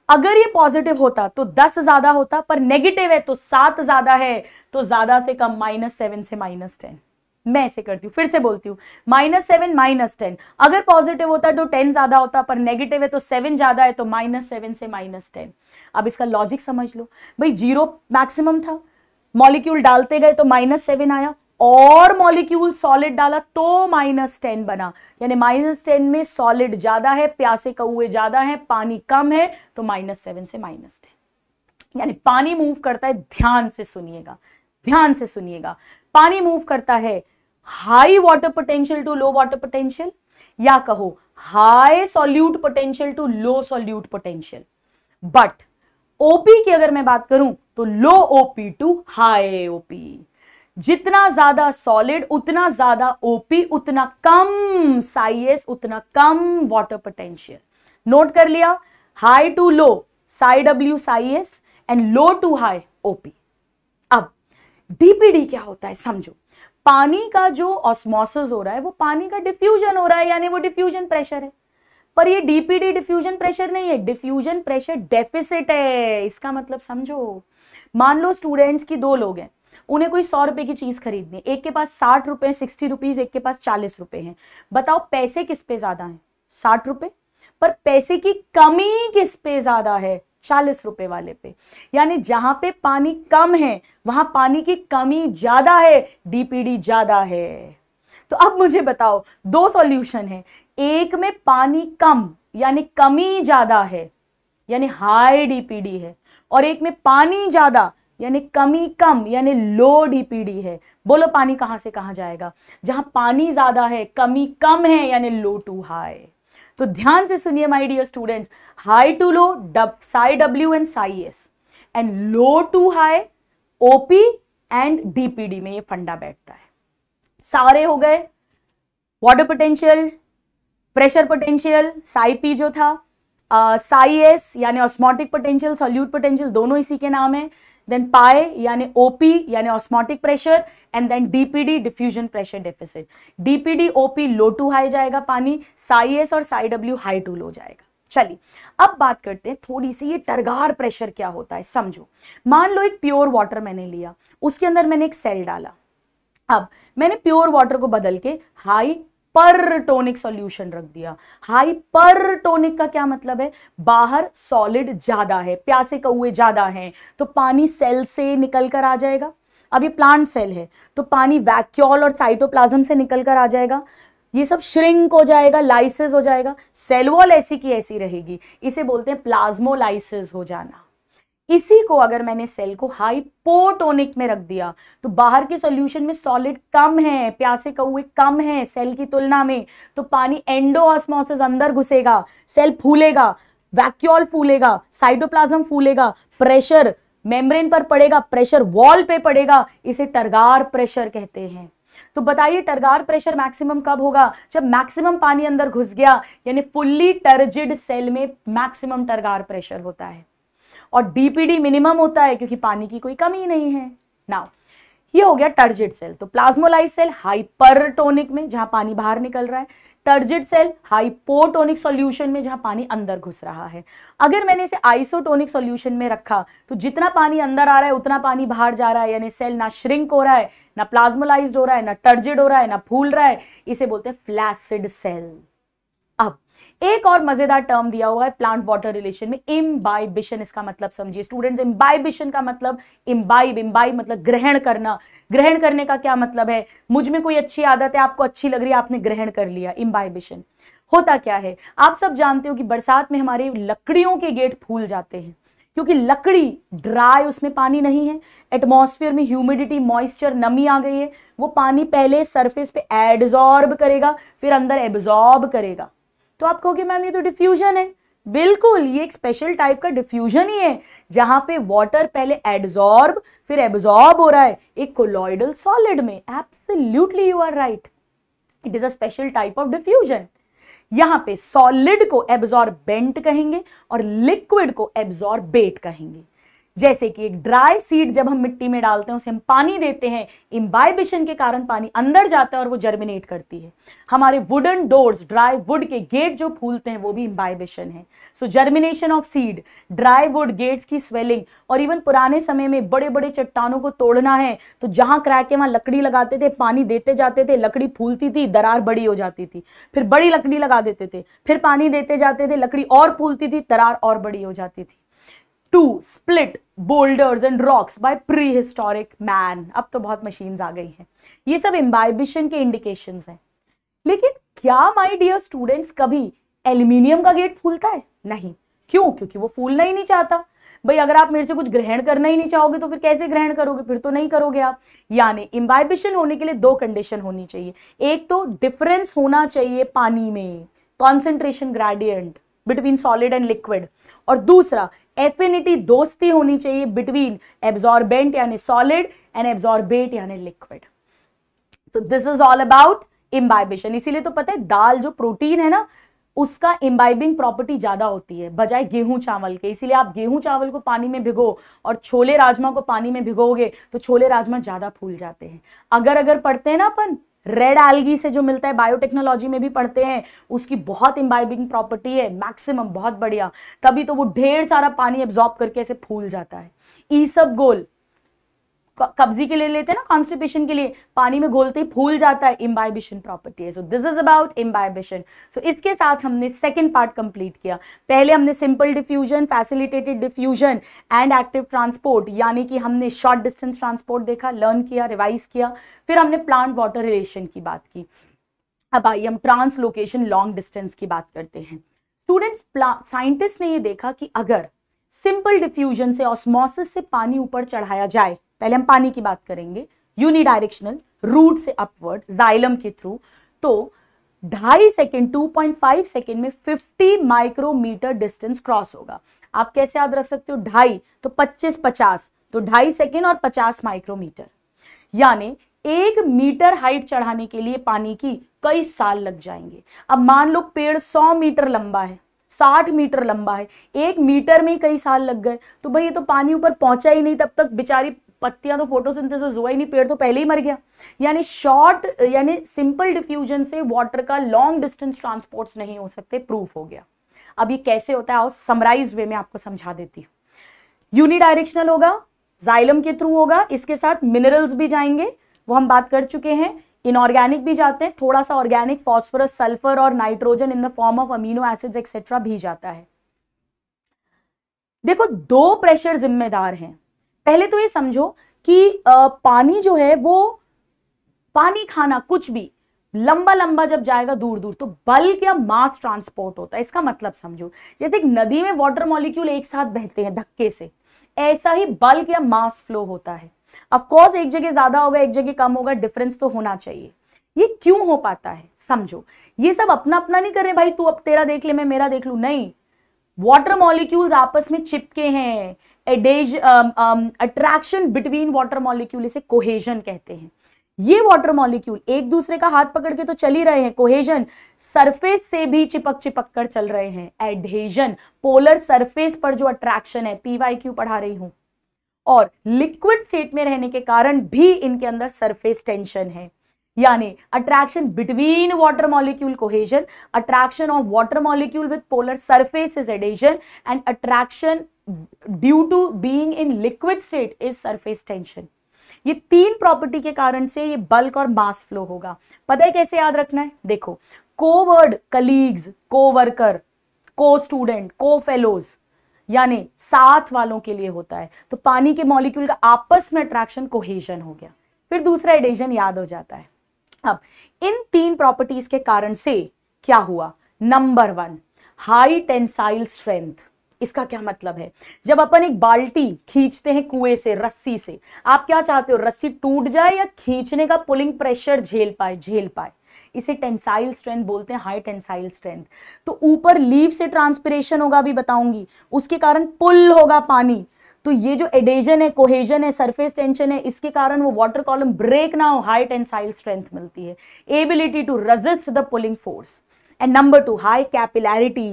अगर ये पॉजिटिव होता तो दस ज्यादा होता पर नेगेटिव है तो सात ज्यादा है तो ज्यादा से कम माइनस सेवन से माइनस टेन मैं ऐसे करती हूँ फिर से बोलती हूँ माइनस सेवन माइनस टेन अगर पॉजिटिव होता तो टेन ज्यादा होता पर नेगेटिव है तो सेवन ज्यादा है तो माइनस सेवन से माइनस टेन अब इसका लॉजिक समझ लो भाई जीरो मैक्सिमम था मॉलिक्यूल डालते गए तो माइनस सेवन आया और मॉलिक्यूल सॉलिड डाला तो माइनस टेन बना यानी माइनस टेन में सॉलिड ज्यादा है प्यासे कौए ज्यादा है पानी कम है तो माइनस सेवन से माइनस टेन यानी पानी मूव करता है ध्यान से सुनिएगा ध्यान से सुनिएगा पानी मूव करता है high water potential to low water potential या कहो high solute potential to low solute potential but OP की अगर मैं बात करूं तो low OP to high OP जितना ज्यादा सॉलिड उतना ज्यादा ओपी उतना कम साइएस उतना कम वाटर पोटेंशियल नोट कर लिया high to low psi W psi S and low to high OP अब डीपीडी क्या होता है समझो पानी का जो ऑस्मोसिस हो रहा है वो पानी का डिफ्यूजन हो रहा है यानी वो डिफ्यूजन प्रेशर है पर ये डीपीडी डिफ्यूजन प्रेशर नहीं है डिफ्यूजन प्रेशर डेफिसिट है इसका मतलब समझो मान लो स्टूडेंट्स की दो लोग हैं उन्हें कोई सौ रुपए की चीज़ खरीदनी है एक के पास साठ रुपए सिक्सटी रुपीज़ एक के पास चालीस रुपए हैं बताओ पैसे किस पे ज़्यादा है साठ रुपए पर पैसे की कमी किस पे ज़्यादा है चालीस रुपए वाले पे यानी जहां पे पानी कम है वहां पानी की कमी ज्यादा है डीपीडी ज्यादा है तो अब मुझे बताओ दो सॉल्यूशन है एक में पानी कम यानी कमी ज्यादा है यानी हाई डीपीडी है और एक में पानी ज्यादा यानी कमी कम यानी लो डीपीडी है बोलो पानी कहां से कहां जाएगा जहां पानी ज़्यादा है कमी कम है यानी लो टू हाई तो ध्यान से सुनिए my dear students high to low psi W and psi S and low to high OP and DPD में ये फंडा बैठता है सारे हो गए water potential pressure potential psi P जो था साई एस यानी ऑस्मोटिक पोटेंशियल सॉल्यूट पोटेंशियल दोनों इसी के नाम है देन पाए यानी ओपी यानी osmotic pressure and then DPD diffusion pressure deficit DPD OP low to high जाएगा पानी साई एस और psi W high to low जाएगा चलिए अब बात करते हैं थोड़ी सी ये टरगार प्रेशर क्या होता है समझो मान लो एक प्योर वाटर मैंने लिया उसके अंदर मैंने एक सेल डाला अब मैंने प्योर वाटर को बदल के हाई हाइपरटोनिक सॉल्यूशन रख दिया हाइपरटोनिक का क्या मतलब है बाहर सॉलिड ज़्यादा है प्यासे कौए ज़्यादा हैं तो पानी सेल से निकल कर आ जाएगा अब ये प्लांट सेल है तो पानी वैक्यूल और साइटोप्लाज्म से निकल कर आ जाएगा ये सब श्रिंक हो जाएगा लाइसिस हो जाएगा सेल वॉल ऐसी की ऐसी रहेगी इसे बोलते हैं प्लाज्मोलाइसिस हो जाना इसी को अगर मैंने सेल को हाइपोटोनिक में रख दिया तो बाहर के सॉल्यूशन में सॉलिड कम है प्यासे कौए कम है सेल की तुलना में तो पानी एंडो ऑस्मोसिस अंदर घुसेगा सेल फूलेगा वैक्यूल फूलेगा साइटोप्लाज्म फूलेगा प्रेशर मेम्ब्रेन पर पड़ेगा प्रेशर वॉल पे पड़ेगा इसे टर्गार प्रेशर कहते हैं तो बताइए टर्गार प्रेशर मैक्सिमम कब होगा जब मैक्सिमम पानी अंदर घुस गया यानी फुल्ली टर्जिड सेल में मैक्सिमम टर्गार प्रेशर होता है और डीपीडी मिनिमम होता है क्योंकि पानी की कोई कमी नहीं है नाउ ये हो गया टर्जिट सेल तो प्लाज्मोलाइज सेल हाइपरटोनिक में जहां पानी बाहर निकल रहा है टर्जिट सेल हाइपोटोनिक सॉल्यूशन में जहां पानी अंदर घुस रहा है अगर मैंने इसे आइसोटोनिक सॉल्यूशन में रखा तो जितना पानी अंदर आ रहा है उतना पानी बाहर जा रहा है यानी सेल ना श्रिंक हो रहा है ना प्लाज्मोलाइज हो रहा है ना टर्जिड हो रहा है ना फूल रहा है इसे बोलते हैं फ्लैसिड सेल एक और मजेदार टर्म दिया हुआ है प्लांट वाटर रिलेशन में इम्बाइबिशन इसका मतलब समझिए स्टूडेंट्स इम्बाइबिशन का मतलब इम्बाइब इम्बाइब मतलब ग्रहण करना ग्रहण करने का क्या मतलब है मुझ में कोई अच्छी आदत है आपको अच्छी लग रही है आपने ग्रहण कर लिया इम्बाइबिशन होता क्या है आप सब जानते हो कि बरसात में हमारे लकड़ियों के गेट फूल जाते हैं क्योंकि लकड़ी ड्राई उसमें पानी नहीं है एटमॉस्फेयर में ह्यूमिडिटी मॉइस्चर नमी आ गई है वो पानी पहले सरफेस पे एडजॉर्ब करेगा फिर अंदर एब्जॉर्ब करेगा तो आप कहोगे मैम ये तो डिफ्यूजन है बिल्कुल ये एक स्पेशल टाइप का डिफ्यूजन ही है जहां पे वाटर पहले एडजॉर्ब फिर एब्जॉर्ब हो रहा है एक कोलॉइडल सॉलिड में absolutely you are right it is a special type of diffusion यहां पे सॉलिड को एब्जॉर्बेंट कहेंगे और लिक्विड को एब्जॉर्बेट कहेंगे जैसे कि एक ड्राई सीड जब हम मिट्टी में डालते हैं उसे हम पानी देते हैं इम्बाइबिशन के कारण पानी अंदर जाता है और वो जर्मिनेट करती है हमारे वुडन डोर्स ड्राई वुड के गेट जो फूलते हैं वो भी इम्बाइबिशन है so germination of seed dry wood gates की स्वेलिंग और इवन पुराने समय में बड़े बड़े चट्टानों को तोड़ना है तो जहाँ क्रैक है वहाँ लकड़ी लगाते थे पानी देते जाते थे लकड़ी फूलती थी दरार बड़ी हो जाती थी फिर बड़ी लकड़ी लगा देते थे फिर पानी देते जाते थे लकड़ी और फूलती थी दरार और बड़ी हो जाती थी to split boulders and rocks by prehistoric man अब तो बहुत मशीन्स आ गई हैं ये सब इम्बाइबिशन के इंडिकेशन हैं लेकिन क्या माय डियर स्टूडेंट्स कभी एल्यूमिनियम का गेट फूलता है नहीं क्यों क्योंकि वो फूलना ही नहीं चाहता भाई अगर आप मेरे से कुछ ग्रहण करना ही नहीं चाहोगे तो फिर कैसे ग्रहण करोगे फिर तो नहीं करोगे आप यानी इम्बाइबिशन होने के लिए दो कंडीशन होनी चाहिए एक तो डिफरेंस होना चाहिए पानी में concentration gradient between solid and liquid और दूसरा एफिनिटी दोस्ती होनी चाहिए बिटवीन एब्जॉर्बेंट यानी सॉलिड एंड एब्जॉर्बेट यानी liquid so this is all about imbibition इसीलिए तो पता है दाल जो प्रोटीन है ना उसका इम्बाइबिंग प्रॉपर्टी ज़्यादा होती है बजाय गेहूं चावल के इसीलिए आप गेहूं चावल को पानी में भिगो और छोले राजमा को पानी में भिगोगे तो छोले राजमा ज़्यादा फूल जाते हैं अगर अगर पढ़ते हैं ना अपन रेड एल्गी से जो मिलता है बायोटेक्नोलॉजी में भी पढ़ते हैं उसकी बहुत इम्बाइबिंग प्रॉपर्टी है मैक्सिमम बहुत बढ़िया तभी तो वो ढेर सारा पानी एब्जॉर्ब करके ऐसे फूल जाता है ई सब गोल कब्जी के लिए लेते हैं ना कॉन्स्टिपेशन के लिए पानी में घोलते ही फूल जाता है इम्बाइबिशन प्रॉपर्टी है so this is about imbibition so इसके साथ हमने सेकेंड पार्ट कंप्लीट किया पहले हमने simple diffusion facilitated diffusion and active transport यानी कि हमने शॉर्ट डिस्टेंस ट्रांसपोर्ट देखा लर्न किया रिवाइज किया फिर हमने प्लांट वाटर रिलेशन की बात की अब आइए हम ट्रांसलोकेशन लॉन्ग डिस्टेंस की बात करते हैं स्टूडेंट्स साइंटिस्ट ने ये देखा कि अगर सिंपल डिफ्यूजन से ऑस्मोसिस से पानी ऊपर चढ़ाया जाए पहले हम पानी की बात करेंगे यूनिडायरेक्शनल रूट से अपवर्ड जाइलम के थ्रू तो ढाई सेकेंड 2.5 सेकेंड में 50 माइक्रोमीटर डिस्टेंस क्रॉस होगा आप कैसे याद रख सकते हो ढाई तो 25 50 तो ढाई सेकेंड और 50 माइक्रोमीटर यानी एक मीटर हाइट चढ़ाने के लिए पानी की कई साल लग जाएंगे अब मान लो पेड़ 100 मीटर लंबा है 60 मीटर लंबा है एक मीटर में ही कई साल लग गए तो भाई ये तो पानी ऊपर पहुंचा ही नहीं तब तक बेचारी पत्तियां तो फोटोसिंथेसिस हुआ ही नहीं पेड़ तो पहले ही मर गया यानी शॉर्ट यानी सिंपल डिफ्यूजन से वाटर का लॉन्ग डिस्टेंस ट्रांसपोर्ट्स नहीं हो सकते प्रूफ हो गया अब ये कैसे होता है और समराइज वे में आपको समझा देती हूँ यूनिडायरेक्शनल होगा जाइलम के थ्रू होगा इसके साथ मिनरल्स भी जाएंगे वो हम बात कर चुके हैं इनऑर्गेनिक भी जाते हैं थोड़ा सा ऑर्गेनिक फॉस्फोरस सल्फर और nitrogen in the form of amino acids etcetera भी जाता है देखो दो प्रेशर जिम्मेदार हैं पहले तो ये समझो कि आ, पानी जो है वो पानी खाना कुछ भी लंबा लंबा जब जाएगा दूर दूर तो बल्क या मास ट्रांसपोर्ट होता है इसका मतलब समझो जैसे एक नदी में वाटर मॉलिक्यूल एक साथ बहते हैं धक्के से ऐसा ही बल्क या मास फ्लो होता है अफकोर्स एक जगह ज्यादा होगा एक जगह कम होगा डिफरेंस तो होना चाहिए ये क्यों हो पाता है समझो ये सब अपना अपना नहीं कर रहे भाई तू अब तेरा देख ले मैं मेरा देख लू नहीं वाटर मॉलिक्यूल्स आपस में चिपके हैं अट्रैक्शन बिटवीन वाटर मॉलिक्यूल इसे कोहेजन कहते हैं ये वाटर मॉलिक्यूल एक दूसरे का हाथ पकड़ के तो चल ही रहे हैं कोहेजन सरफेस से भी चिपक चिपक कर चल रहे हैं एडहेजन पोलर सरफेस पर जो अट्रैक्शन है पीवाई क्यू पढ़ा रही हूं और लिक्विड स्टेट में रहने के कारण भी इनके अंदर सरफेस टेंशन है यानी attraction between water molecule cohesion attraction of water molecule with polar surface is adhesion and attraction due to being in liquid state is surface tension ये तीन प्रॉपर्टी के कारण से ये बल्क और मास फ्लो होगा पता है कैसे याद रखना है देखो कोवर्ड कलीग्स कोवर्कर को स्टूडेंट को फेलोज यानी साथ वालों के लिए होता है तो पानी के मॉलिक्यूल का आपस में अट्रैक्शन कोहेजन हो गया फिर दूसरा एडेजन याद हो जाता है अब इन तीन प्रॉपर्टीज के कारण से क्या हुआ number one high tensile strength इसका क्या मतलब है जब अपन एक बाल्टी खींचते हैं कुएं से रस्सी से आप क्या चाहते हो रस्सी टूट जाए या खींचने का पुलिंग प्रेशर झेल पाए झेल पाए इसे टेंसाइल स्ट्रेंथ बोलते हैं हाई टेंसाइल स्ट्रेंथ तो ऊपर लीव से ट्रांसपिरेशन होगा भी बताऊंगी उसके कारण पुल होगा पानी तो ये जो एडेजन है कोहेजन है सरफेस टेंशन है इसके कारण वो वाटर कॉलम ब्रेक ना हो हाई टेंसाइल स्ट्रेंथ मिलती है ability to resist the pulling force and number two high capillarity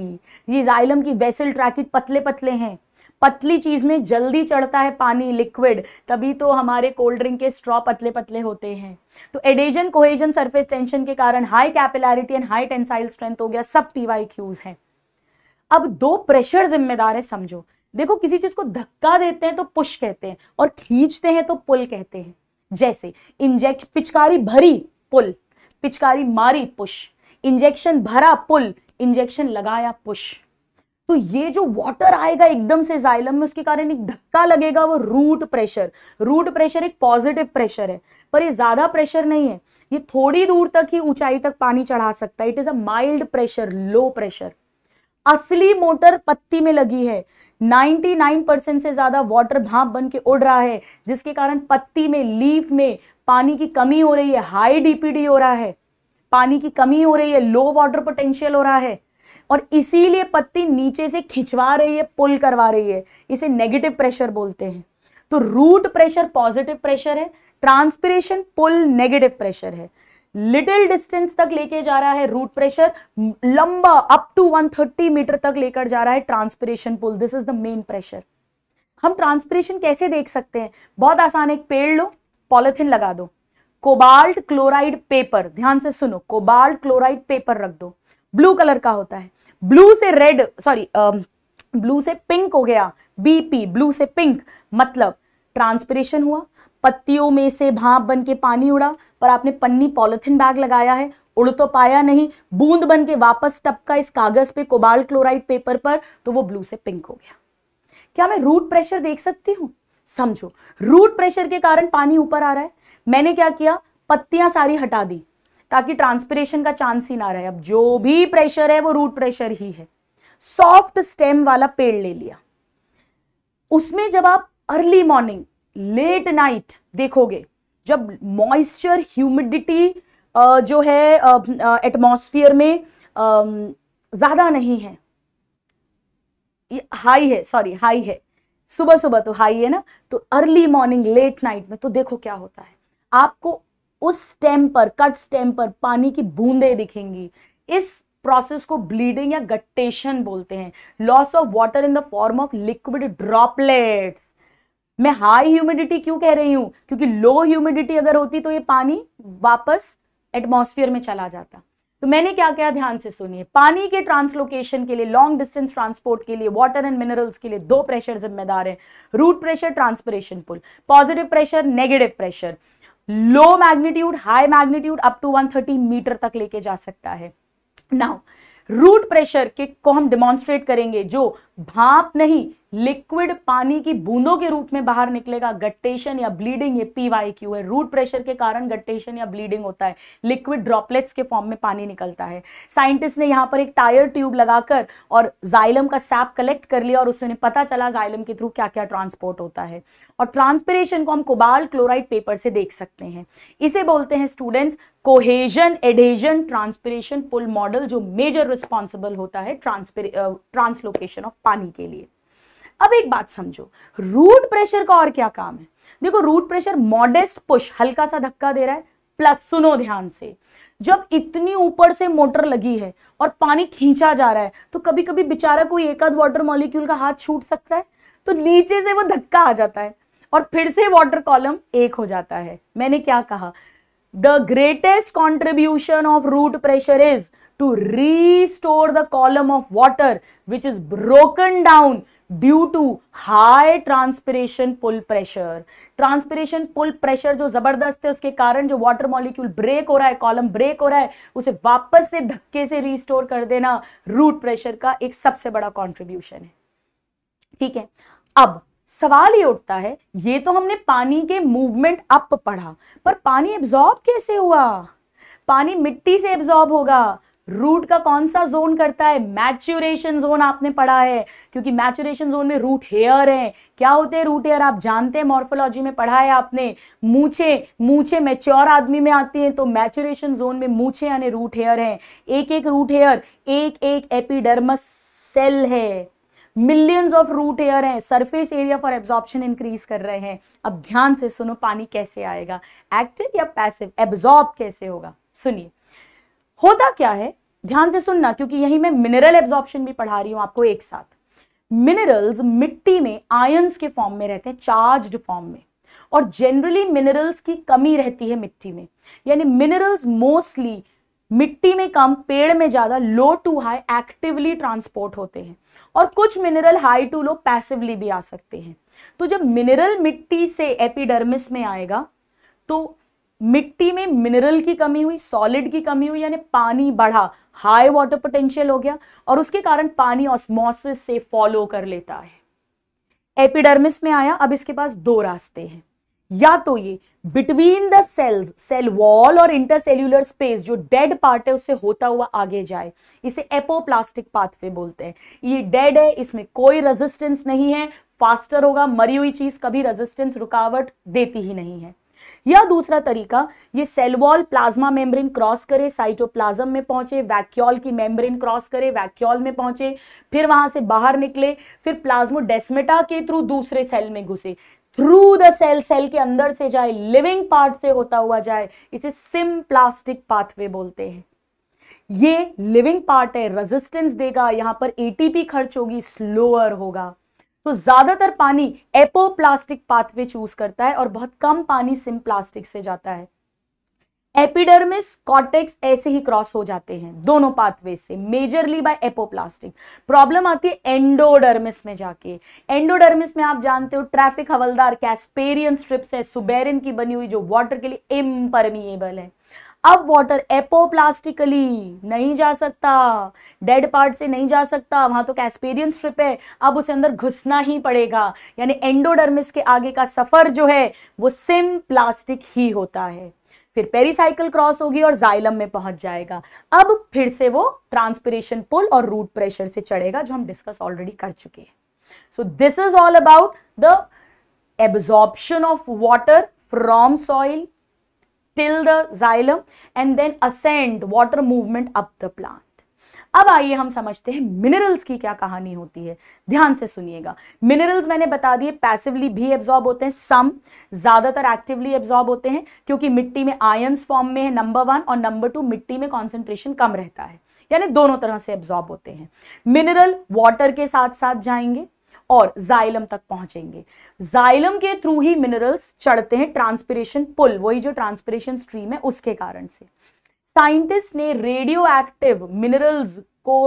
ये जाइलम की वेसल ट्रैकिट पतले पतले हैं पतली चीज़ में जल्दी चढ़ता है पानी लिक्विड तभी तो हमारे कोल्ड ड्रिंक के स्ट्रॉ पतले पतले होते हैं तो एडेजन कोहेजन सरफेस टेंशन के कारण high capillarity and high tensile strength हो गया सब पीवाई क्यूज है अब दो प्रेशर जिम्मेदार है समझो देखो किसी चीज को धक्का देते हैं तो पुश कहते हैं और खींचते हैं तो पुल कहते हैं जैसे इंजेक्ट पिचकारी भरी पुल पिचकारी मारी पुश इंजेक्शन भरा पुल इंजेक्शन लगाया पुश तो ये जो वाटर आएगा एकदम से जाइलम में उसके कारण एक धक्का लगेगा वो रूट प्रेशर रूट प्रेशर एक पॉजिटिव प्रेशर है पर ये ज्यादा प्रेशर नहीं है ये थोड़ी दूर तक ही ऊंचाई तक पानी चढ़ा सकता है it is a mild pressure low pressure असली मोटर पत्ती में लगी है 99 परसेंट से ज़्यादा वाटर भाप बन के उड़ रहा है जिसके कारण पत्ती में लीफ में पानी की कमी हो रही है हाई डीपीडी हो रहा है पानी की कमी हो रही है लो वाटर पोटेंशियल हो रहा है और इसीलिए पत्ती नीचे से खिंचवा रही है पुल करवा रही है इसे नेगेटिव प्रेशर बोलते हैं तो रूट प्रेशर पॉजिटिव प्रेशर है ट्रांसपिरेशन पुल नेगेटिव प्रेशर है लिटिल डिस्टेंस तक लेके जा रहा है रूट प्रेशर लंबा अप टू 130 मीटर तक लेकर जा रहा है transpiration pull this is the main pressure हम ट्रांसपिरेशन कैसे देख सकते हैं बहुत आसान एक पेड़ लो पॉलिथिन लगा दो कोबाल्ट क्लोराइड पेपर ध्यान से सुनो कोबाल्ट क्लोराइड पेपर रख दो ब्लू कलर का होता है ब्लू से रेड सॉरी um, ब्लू से पिंक हो गया बीपी ब्लू से पिंक मतलब ट्रांसपिरेशन हुआ पत्तियों में से भाप बन के पानी उड़ा पर आपने पन्नी पॉलिथिन बैग लगाया है उड़ तो पाया नहीं बूंद बन के वापस टपका इस कागज पे कोबाल क्लोराइड पेपर पर तो वो ब्लू से पिंक हो गया क्या मैं रूट प्रेशर देख सकती हूँ समझो रूट प्रेशर के कारण पानी ऊपर आ रहा है मैंने क्या किया पत्तियां सारी हटा दी ताकि ट्रांसपिरेशन का चांस ही ना रहे अब जो भी प्रेशर है वो रूट प्रेशर ही है सॉफ्ट स्टेम वाला पेड़ ले लिया उसमें जब आप अर्ली मॉर्निंग लेट नाइट देखोगे जब मॉइस्चर ह्यूमिडिटी जो है एटमोसफियर में ज़्यादा नहीं है हाई है सॉरी हाई है सुबह सुबह तो हाई है ना तो अर्ली मॉर्निंग लेट नाइट में तो देखो क्या होता है आपको उस स्टेम पर कट स्टेम पर पानी की बूंदें दिखेंगी इस प्रोसेस को ब्लीडिंग या गट्टेशन बोलते हैं loss of water in the form of liquid droplets मैं हाई ह्यूमिडिटी क्यों कह रही हूँ क्योंकि लो ह्यूमिडिटी अगर होती तो ये पानी वापस एटमोस्फियर में चला जाता तो मैंने क्या क्या ध्यान से सुनिए पानी के ट्रांसलोकेशन के लिए लॉन्ग डिस्टेंस ट्रांसपोर्ट के लिए वाटर एंड मिनरल्स के लिए दो प्रेशर जिम्मेदार हैं root pressure transpiration pull positive pressure negative pressure low magnitude high magnitude up to 130 metre तक लेके जा सकता है नाउ रूट प्रेशर के को हम डिमॉन्स्ट्रेट करेंगे जो भाप नहीं लिक्विड पानी की बूंदों के रूप में बाहर निकलेगा गट्टेशन या ब्लीडिंग ये पीवाई क्यू है रूट प्रेशर के कारण गट्टेशन या ब्लीडिंग होता है लिक्विड ड्रॉपलेट्स के फॉर्म में पानी निकलता है साइंटिस्ट ने यहां पर एक टायर ट्यूब लगाकर और जाइलम का सैप कलेक्ट कर लिया और उसने पता चला जाइलम के थ्रू क्या क्या ट्रांसपोर्ट होता है और ट्रांसपरेशन को हम कोबाल क्लोराइड पेपर से देख सकते हैं इसे बोलते हैं students cohesion adhesion transpiration pull model जो मेजर रिस्पॉन्सिबल होता है ट्रांसलोकेशन ऑफ पानी के लिए अब एक बात समझो रूट प्रेशर का और क्या काम है देखो रूट प्रेशर मॉडेस्ट पुश हल्का सा धक्का दे रहा है प्लस सुनो ध्यान से जब इतनी ऊपर से मोटर लगी है और पानी खींचा जा रहा है तो कभी कभी बेचारा कोई एक आध वाटर मॉलिक्यूल का हाथ छूट सकता है तो नीचे से वो धक्का आ जाता है और फिर से वाटर कॉलम एक हो जाता है मैंने क्या कहा the greatest contribution of root pressure is to restore the column of water which is broken down due to high transpiration pull pressure transpiration pull pressure जो जबरदस्त है उसके कारण जो वाटर मॉलिक्यूल ब्रेक हो रहा है कॉलम ब्रेक हो रहा है उसे वापस से धक्के से रिस्टोर कर देना रूट प्रेशर का एक सबसे बड़ा कॉन्ट्रीब्यूशन है ठीक है अब सवाल ये उठता है ये तो हमने पानी के मूवमेंट अप पढ़ा पर पानी एब्जॉर्ब कैसे हुआ पानी मिट्टी से एब्जॉर्ब होगा रूट का कौन सा जोन करता है मैच्यूरेशन जोन आपने पढ़ा है क्योंकि मैच्यूरेशन जोन में रूट हेयर है क्या होते हैं रूट हेयर आप जानते हैं मॉर्फोलॉजी में पढ़ा है आपने मूछे मूछे मैच्योर आदमी में आती हैं तो मैच्यूरेशन जोन में मूछे यानी रूट हेयर है एक एक रूट हेयर एक एक एपिडर्मस सेल है मिलियंस ऑफ रूट हेयर हैं surface area for absorption increase कर रहे हैं अब ध्यान से सुनो पानी कैसे आएगा एक्टिव या पैसिव एब्जॉर्ब कैसे होगा सुनिए होता क्या है ध्यान से सुनना क्योंकि यही मैं मिनरल एब्जॉर्प्शन भी पढ़ा रही हूँ आपको एक साथ मिनरल्स मिट्टी में आयंस के फॉर्म में रहते हैं चार्ज्ड फॉर्म में और जनरली मिनरल्स की कमी रहती है मिट्टी में यानी मिनरल्स मोस्टली मिट्टी में कम पेड़ में ज़्यादा low to high actively transport होते हैं और कुछ mineral high to low passively भी आ सकते हैं तो जब मिनरल मिट्टी से एपिडर्मिस में आएगा तो मिट्टी में मिनरल की कमी हुई सॉलिड की कमी हुई यानी पानी बढ़ा हाई वाटर पोटेंशियल हो गया और उसके कारण पानी ऑस्मोसिस से फॉलो कर लेता है एपिडर्मिस में आया अब इसके पास दो रास्ते हैं या तो ये between the cells cell wall और इंटरसेल्यूलर स्पेस जो डेड पार्ट है उससे होता हुआ आगे जाए इसे एपोप्लास्टिक पाथवे बोलते हैं ये डेड है इसमें कोई रेजिस्टेंस नहीं है फास्टर होगा मरी हुई चीज कभी रेजिस्टेंस रुकावट देती ही नहीं है या दूसरा तरीका ये cell wall plasma membrane cross करे साइटोप्लाज्म में पहुंचे वैक्यूल की मेम्ब्रेन क्रॉस करे वैक्यूल में पहुंचे फिर वहां से बाहर निकले फिर प्लाज्मोडेस्मेटा के थ्रू दूसरे सेल में घुसे थ्रू द सेल सेल के अंदर से जाए लिविंग पार्ट से होता हुआ जाए इसे सिम प्लास्टिक पाथवे बोलते हैं ये लिविंग पार्ट है रेजिस्टेंस देगा यहां पर एटीपी खर्च होगी स्लोअर होगा तो ज़्यादातर पानी एपोप्लास्टिक पाथवे चूज करता है और बहुत कम पानी सिम प्लास्टिक से जाता है एपिडर्मिस कॉटेक्स ऐसे ही क्रॉस हो जाते हैं दोनों पाथवे से मेजरली बाय एपोप्लास्टिक प्रॉब्लम आती है एंडोडर्मिस में जाके एंडोडर्मिस में आप जानते हो ट्रैफिक हवलदार कैस्पेरियन स्ट्रिप्स है सुबेरिन की बनी हुई जो वाटर के लिए इम्परमिएबल है अब वाटर एपोप्लास्टिकली नहीं जा सकता डेड पार्ट से नहीं जा सकता वहां तो कैस्पेरियन स्ट्रिप है अब उसे अंदर घुसना ही पड़ेगा यानी एंडोडर्मिस के आगे का सफर जो है वो सिम प्लास्टिक ही होता है फिर पेरिसाइकिल क्रॉस होगी और जाइलम में पहुंच जाएगा अब फिर से वो ट्रांसपिरेशन पुल और रूट प्रेशर से चढ़ेगा जो हम डिस्कस ऑलरेडी कर चुके हैं so this is all about the absorption of water from soil till the xylem and then ascend water movement up the plant. अब आइए हम समझते हैं मिनरल्स की क्या कहानी होती है ध्यान से सुनिएगा मिनरल्स मैंने बता दिए पैसिवली भी एब्जॉर्ब होते हैं सम ज्यादातर एक्टिवली एब्जॉर्ब होते हैं क्योंकि मिट्टी में आयंस फॉर्म में है नंबर वन और नंबर टू मिट्टी में कॉन्सेंट्रेशन कम रहता है यानी दोनों तरह से एब्जॉर्ब होते हैं मिनरल वाटर के साथ साथ जाएंगे और जाइलम तक पहुंचेंगे जाइलम के थ्रू ही मिनरल्स चढ़ते हैं ट्रांसपिरेशन पुल वही जो ट्रांसपिरेशन स्ट्रीम है उसके कारण से साइंटिस्ट ने रेडियो एक्टिव मिनरल्स को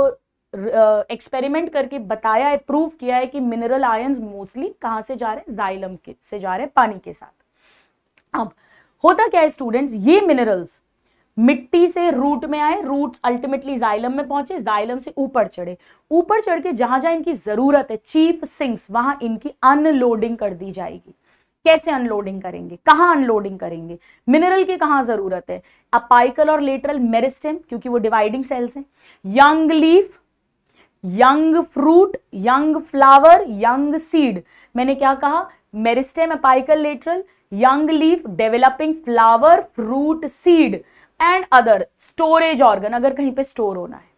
एक्सपेरिमेंट करके बताया है प्रूव किया है कि मिनरल आयंस मोस्टली कहां से जा रहे हैं जाइलम के से जा रहे हैं पानी के साथ अब होता क्या है स्टूडेंट्स ये मिनरल्स मिट्टी से रूट में आए रूट अल्टीमेटली जाइलम में पहुंचे जाइलम से ऊपर चढ़े ऊपर चढ़ के जहां जहां इनकी जरूरत है चीफ सिंग्स वहां इनकी अनलोडिंग कर दी जाएगी कैसे अनलोडिंग करेंगे कहां अनलोडिंग करेंगे मिनरल की कहां जरूरत है अपाइकल और लेटरल मेरिस्टेम क्योंकि वो डिवाइडिंग सेल्स हैं young leaf young fruit young flower young seed मैंने क्या कहा meristem apical lateral young leaf developing flower fruit seed and other storage organ अगर कहीं पे स्टोर होना है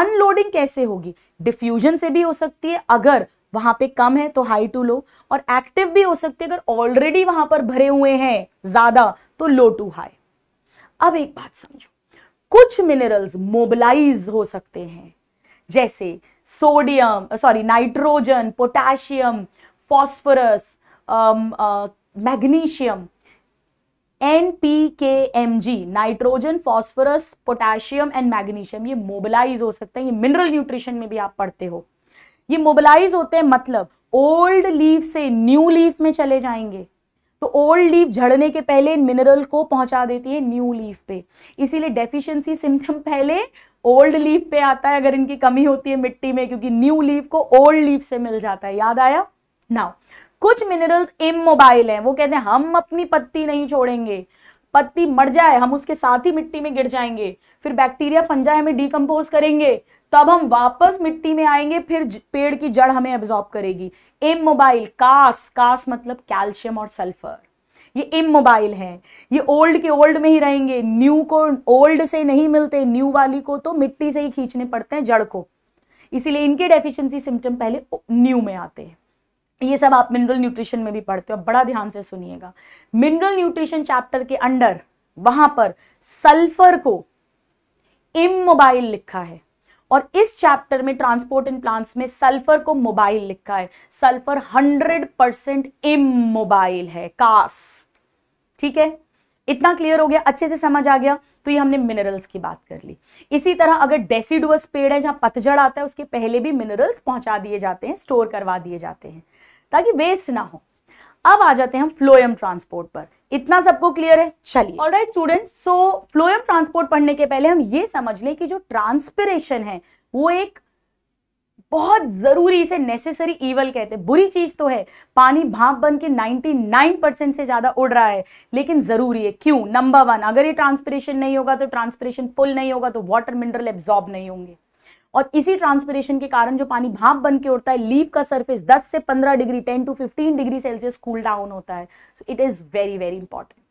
अनलोडिंग कैसे होगी डिफ्यूजन से भी हो सकती है अगर वहां पे कम है तो हाई टू लो और एक्टिव भी हो सकती है अगर ऑलरेडी वहां पर भरे हुए हैं ज्यादा तो लो टू हाई अब एक बात समझो कुछ मिनरल्स मोबिलाइज हो सकते हैं जैसे sodium sorry nitrogen potassium phosphorus magnesium N P K M G nitrogen phosphorus potassium and magnesium ये मोबिलाइज हो सकते हैं ये मिनरल न्यूट्रिशन में भी आप पढ़ते हो ये मोबिलाइज होते हैं मतलब ओल्ड लीफ से न्यू लीफ में चले जाएंगे तो ओल्ड लीफ झड़ने के पहले इन मिनरल को पहुंचा देती है न्यू लीफ पे इसीलिए डेफिशिएंसी सिम्टम पहले ओल्ड लीफ पे आता है अगर इनकी कमी होती है मिट्टी में क्योंकि न्यू लीफ को ओल्ड लीफ से मिल जाता है याद आया नाउ कुछ मिनरल्स इमोबाइल हैं वो कहते हैं हम अपनी पत्ती नहीं छोड़ेंगे पत्ती मर जाए हम उसके साथ ही मिट्टी में गिर जाएंगे फिर बैक्टीरिया फंजाई हमें डीकम्पोज करेंगे तब हम वापस मिट्टी में आएंगे फिर पेड़ की जड़ हमें एब्जॉर्ब करेगी इमोबाइल कास कास मतलब कैल्शियम और सल्फर ये इमोबाइल है ये ओल्ड के ओल्ड में ही रहेंगे न्यू को ओल्ड से नहीं मिलते न्यू वाली को तो मिट्टी से ही खींचने पड़ते हैं जड़ को इसीलिए इनके डेफिशिएंसी सिम्टम पहले न्यू में आते हैं तो ये सब आप मिनरल न्यूट्रिशन में भी पढ़ते हो बड़ा ध्यान से सुनिएगा मिनरल न्यूट्रिशन चैप्टर के अंडर वहां पर सल्फर को इमोबाइल लिखा है और इस चैप्टर में ट्रांसपोर्ट इन प्लांट्स में सल्फर को मोबाइल लिखा है सल्फर 100 परसेंट इमोबाइल है कास ठीक है इतना क्लियर हो गया अच्छे से समझ आ गया तो ये हमने मिनरल्स की बात कर ली इसी तरह अगर डेसीडुअस पेड़ है जहां पतझड़ आता है उसके पहले भी मिनरल्स पहुंचा दिए जाते हैं स्टोर करवा दिए जाते हैं ताकि वेस्ट ना हो अब आ जाते हैं हम फ्लोएम ट्रांसपोर्ट पर इतना सबको क्लियर है चलिए alright student so phloem transport पढ़ने के पहले हम ये समझ लें कि जो ट्रांसपिरेशन है वो एक बहुत जरूरी इसे नेसेसरी इवल कहते हैं बुरी चीज तो है पानी भाप बन के 99 परसेंट से ज्यादा उड़ रहा है लेकिन जरूरी है क्यों नंबर वन अगर ये ट्रांसपिरेशन नहीं होगा तो ट्रांसपिरेशन पुल नहीं होगा तो वाटर मिनरल एब्जॉर्ब नहीं होंगे और इसी ट्रांसपिरेशन के कारण जो पानी भाप बन के उड़ता है लीव का सरफेस 10 से 15 degree 10 to 15 degree Celsius cool down होता है so it is very very important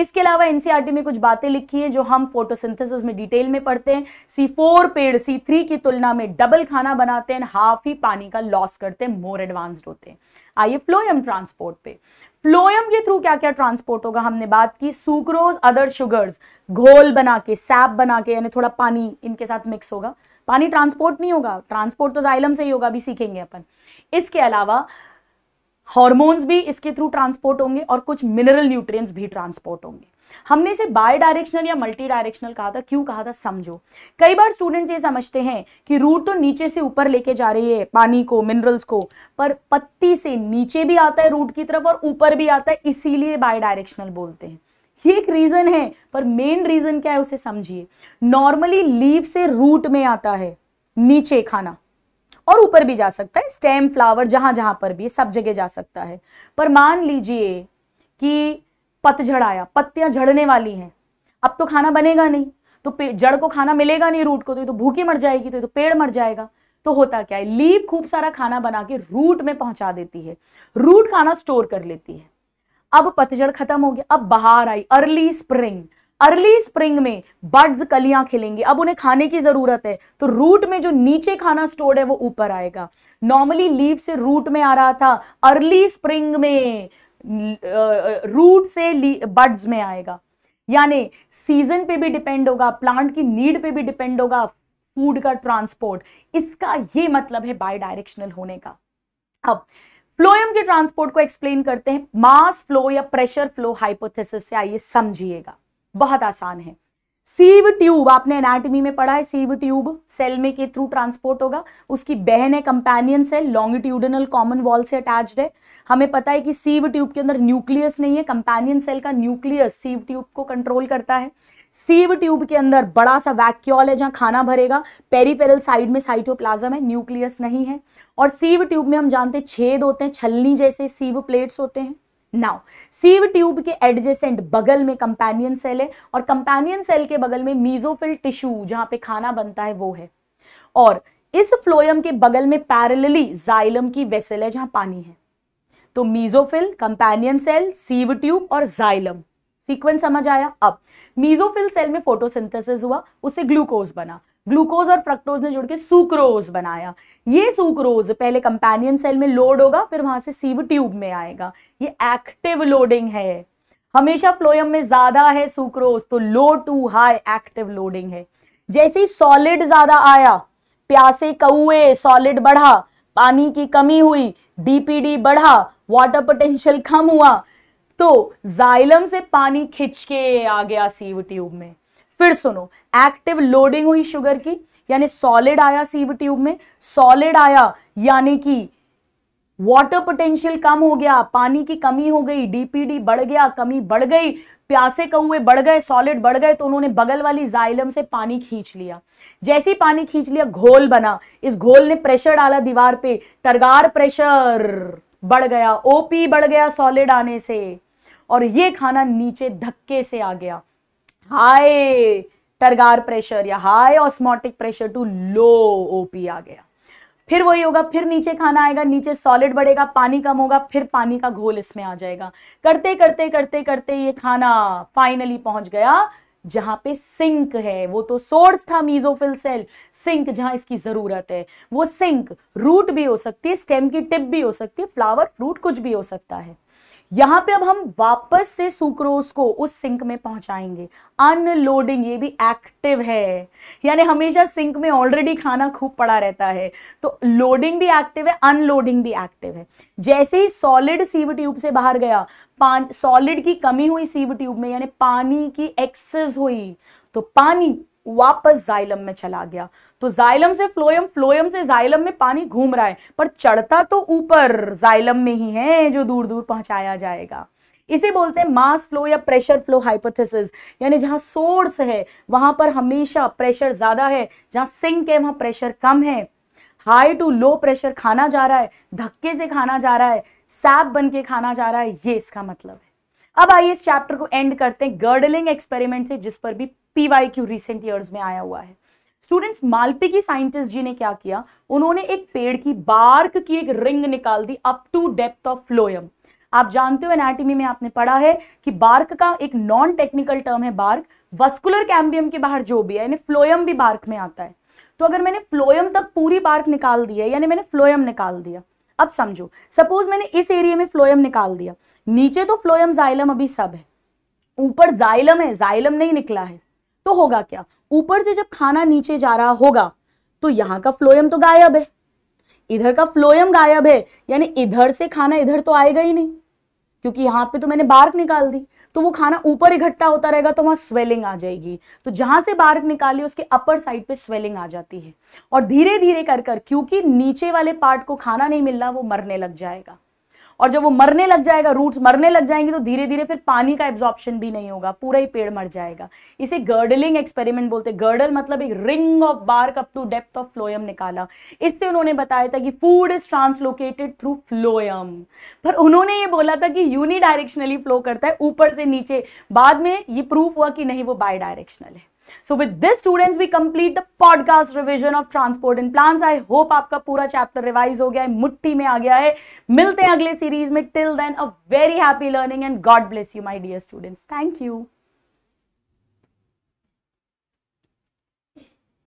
इसके अलावा एनसीईआरटी e में कुछ बातें लिखी है जो हम फोटोसिंथेसिस में डिटेल में पढ़ते हैं सी फोर पेड़ सी थ्री की तुलना में डबल खाना बनाते हैं हाफ ही पानी का लॉस करते हैं मोर एडवांस्ड होते हैं आइए फ्लोयम ट्रांसपोर्ट पे फ्लोयम के थ्रू क्या क्या ट्रांसपोर्ट होगा हमने बात की सुक्रोज अदर शुगर्स घोल बना के सैप बना के यानी थोड़ा पानी इनके साथ मिक्स होगा पानी ट्रांसपोर्ट नहीं होगा ट्रांसपोर्ट तो जाइलम से ही होगा अभी सीखेंगे अपन इसके अलावा हॉर्मोन्स भी इसके थ्रू ट्रांसपोर्ट होंगे और कुछ मिनरल न्यूट्रिएंट्स भी ट्रांसपोर्ट होंगे हमने इसे बाय डायरेक्शनल या मल्टी डायरेक्शनल कहा था क्यों कहा था समझो कई बार स्टूडेंट्स ये समझते हैं कि रूट तो नीचे से ऊपर लेके जा रही है पानी को मिनरल्स को पर पत्ती से नीचे भी आता है रूट की तरफ और ऊपर भी आता है इसीलिए बाय डायरेक्शनल बोलते हैं ये एक रीज़न है पर मेन रीज़न क्या है उसे समझिए नॉर्मली लीव से रूट में आता है नीचे खाना और ऊपर भी जा सकता है स्टेम फ्लावर जहां जहां पर भी सब जगह जा सकता है पर मान लीजिए कि पतझड़ आया पत्तियां झड़ने वाली हैं अब तो खाना बनेगा नहीं तो जड़ को खाना मिलेगा नहीं रूट को तो, तो भूखी मर जाएगी तो, तो पेड़ मर जाएगा तो होता क्या है लीव खूब सारा खाना बना के रूट में पहुंचा देती है रूट खाना स्टोर कर लेती है अब पतझड़ खत्म हो गया अब बाहर आई अर्ली स्प्रिंग अर्ली स्प्रिंग में बर्ड्स कलियां खिलेंगी अब उन्हें खाने की जरूरत है तो रूट में जो नीचे खाना स्टोर्ड है वो ऊपर आएगा नॉर्मली लीव से रूट में आ रहा था अर्ली स्प्रिंग में रूट से बर्ड्स में आएगा यानी सीजन पे भी डिपेंड होगा प्लांट की नीड पे भी डिपेंड होगा फूड का ट्रांसपोर्ट इसका ये मतलब है बाय डायरेक्शनल होने का अब फ्लोएम के ट्रांसपोर्ट को एक्सप्लेन करते हैं मास फ्लो या प्रेशर फ्लो हाइपोथेसिस से आइए समझिएगा बहुत आसान है सीव ट्यूब आपने एनाटमी में पढ़ा है सीव ट्यूब सेल में के थ्रू ट्रांसपोर्ट होगा उसकी बहन है companion cell longitudinal common wall से अटैच्ड है हमें पता है कि सीव ट्यूब के अंदर न्यूक्लियस नहीं है कंपेनियन सेल का न्यूक्लियस सीव ट्यूब को कंट्रोल करता है सीव ट्यूब के अंदर बड़ा सा वैक्यूल है जहाँ खाना भरेगा पेरीफेरल साइड में साइटोप्लाज्म है न्यूक्लियस नहीं है और सीव ट्यूब में हम जानते हैं छेद होते हैं छलनी जैसे सीव प्लेट्स होते हैं नाउ सीव ट्यूब के एडजेसेंट बगल में कंपेनियन सेल है और कंपेनियन सेल के बगल में मीजोफिल टिश्यू जहां पे खाना बनता है वो है और इस फ्लोयम के बगल में पैरेलली जाइलम की वेसल है जहां पानी है तो mesophyll companion cell sieve tube और जाइलम सीक्वेंस समझ आया अब मीजोफिल सेल में फोटोसिंथेसिस हुआ उससे ग्लूकोज बना ग्लूकोज और फ्रक्टोज ने जुड़ के सुक्रोज बनाया ये सुक्रोज पहले कंपेनियन सेल में लोड होगा फिर वहां से सीव ट्यूब में आएगा ये एक्टिव लोडिंग है हमेशा फ्लोयम में ज्यादा है सुक्रोज तो low to high active loading है जैसे ही सॉलिड ज्यादा आया प्यासे कौए सॉलिड बढ़ा पानी की कमी हुई डीपीडी बढ़ा वाटर पोटेंशियल कम हुआ तो जाइलम से पानी खिंच के आ गया सीव ट्यूब में फिर सुनो एक्टिव लोडिंग हुई शुगर की यानी सॉलिड आया सीव ट्यूब में सॉलिड आया यानी कि वाटर पोटेंशियल कम हो गया पानी की कमी हो गई डीपीडी बढ़ गया कमी बढ़ गई प्यासे कौए बढ़ गए सॉलिड बढ़ गए तो उन्होंने बगल वाली जाइलम से पानी खींच लिया जैसे ही पानी खींच लिया घोल बना इस घोल ने प्रेशर डाला दीवार पे टरगार प्रेशर बढ़ गया ओपी बढ़ गया सॉलिड आने से और ये खाना नीचे धक्के से आ गया हाई टर्गार प्रेशर या high osmotic pressure to low OP आ गया फिर वही होगा फिर नीचे खाना आएगा नीचे सॉलिड बढ़ेगा पानी कम होगा फिर पानी का घोल इसमें आ जाएगा करते करते करते करते ये खाना फाइनली पहुंच गया जहां पे सिंक है वो तो सोर्स था मीजोफिल सेल सिंक जहां इसकी जरूरत है वो सिंक रूट भी हो सकती है स्टेम की टिप भी हो सकती है फ्लावर फ्रूट कुछ भी हो सकता है यहां पे अब हम वापस से सुक्रोज को उस सिंक में पहुंचाएंगे अनलोडिंग ये भी एक्टिव है यानी हमेशा सिंक में ऑलरेडी खाना खूब पड़ा रहता है तो लोडिंग भी एक्टिव है अनलोडिंग भी एक्टिव है जैसे ही सॉलिड सीव ट्यूब से बाहर गया पान सॉलिड की कमी हुई सीव ट्यूब में यानी पानी की एक्सेस हुई तो पानी वापस जाइलम में चला गया तो जाइलम से फ्लोयम फ्लोयम से जाइलम में पानी घूम रहा है पर चढ़ता तो ऊपर जाइलम में ही है जो दूर दूर पहुंचाया जाएगा इसे बोलते हैं मास फ्लो या प्रेशर फ्लो हाइपोथेसिस यानी जहां सोर्स है वहां पर हमेशा प्रेशर ज्यादा है जहां सिंक है वहां प्रेशर कम है हाई टू लो प्रेशर खाना जा रहा है धक्के से खाना जा रहा है सैप बन के खाना जा रहा है ये इसका मतलब है अब आइए इस चैप्टर को एंड करते हैं गर्डलिंग एक्सपेरिमेंट से जिस पर भी क्यू रिसेंट ईयर्स में आया हुआ है स्टूडेंट्स मालपी की साइंटिस्ट जी ने क्या किया उन्होंने एक पेड़ की बार्क की एक रिंग निकाल दी up to depth of phloem आप जानते हो एनाटॉमी में आपने पढ़ा है कि बार्क का एक नॉन टेक्निकल टर्म है बार्क वस्कुलर कैम्बियम के बाहर जो भी है यानी फ्लोयम भी बार्क में आता है तो अगर मैंने फ्लोयम तक पूरी बार्क निकाल दी है यानी मैंने फ्लोयम निकाल दिया अब समझो सपोज मैंने इस एरिया में फ्लोयम निकाल दिया नीचे तो फ्लोयम जाइलम अभी सब है ऊपर जाइलम है जाइलम नहीं निकला है तो होगा क्या ऊपर से जब खाना नीचे जा रहा होगा तो यहां का फ्लोयम तो गायब है इधर का फ्लोयम गायब है यानी इधर से खाना इधर तो आएगा ही नहीं क्योंकि यहां पे तो मैंने बार्क निकाल दी तो वो खाना ऊपर इकट्ठा होता रहेगा तो वहां स्वेलिंग आ जाएगी तो जहां से बार्क निकाली उसके अपर साइड पे स्वेलिंग आ जाती है और धीरे धीरे कर कर क्योंकि नीचे वाले पार्ट को खाना नहीं मिल रहा वो मरने लग जाएगा और जब वो मरने लग जाएगा रूट्स मरने लग जाएंगे तो धीरे धीरे फिर पानी का एब्जॉर्प्शन भी नहीं होगा पूरा ही पेड़ मर जाएगा इसे गर्डलिंग एक्सपेरिमेंट बोलते हैं गर्डल मतलब एक ring of bark up to depth of phloem निकाला इससे उन्होंने बताया था कि food is translocated through phloem पर उन्होंने ये बोला था कि यूनिडायरेक्शनली फ्लो करता है ऊपर से नीचे बाद में ये प्रूफ हुआ कि नहीं वो बाय डायरेक्शनल है so with this students we complete the podcast revision of transport and plant I hope आपका पूरा चैप्टर रिवाइज हो गया है मुट्ठी में आ गया है मिलते हैं अगले सीरीज में till then a very happy learning and God bless you my dear students thank you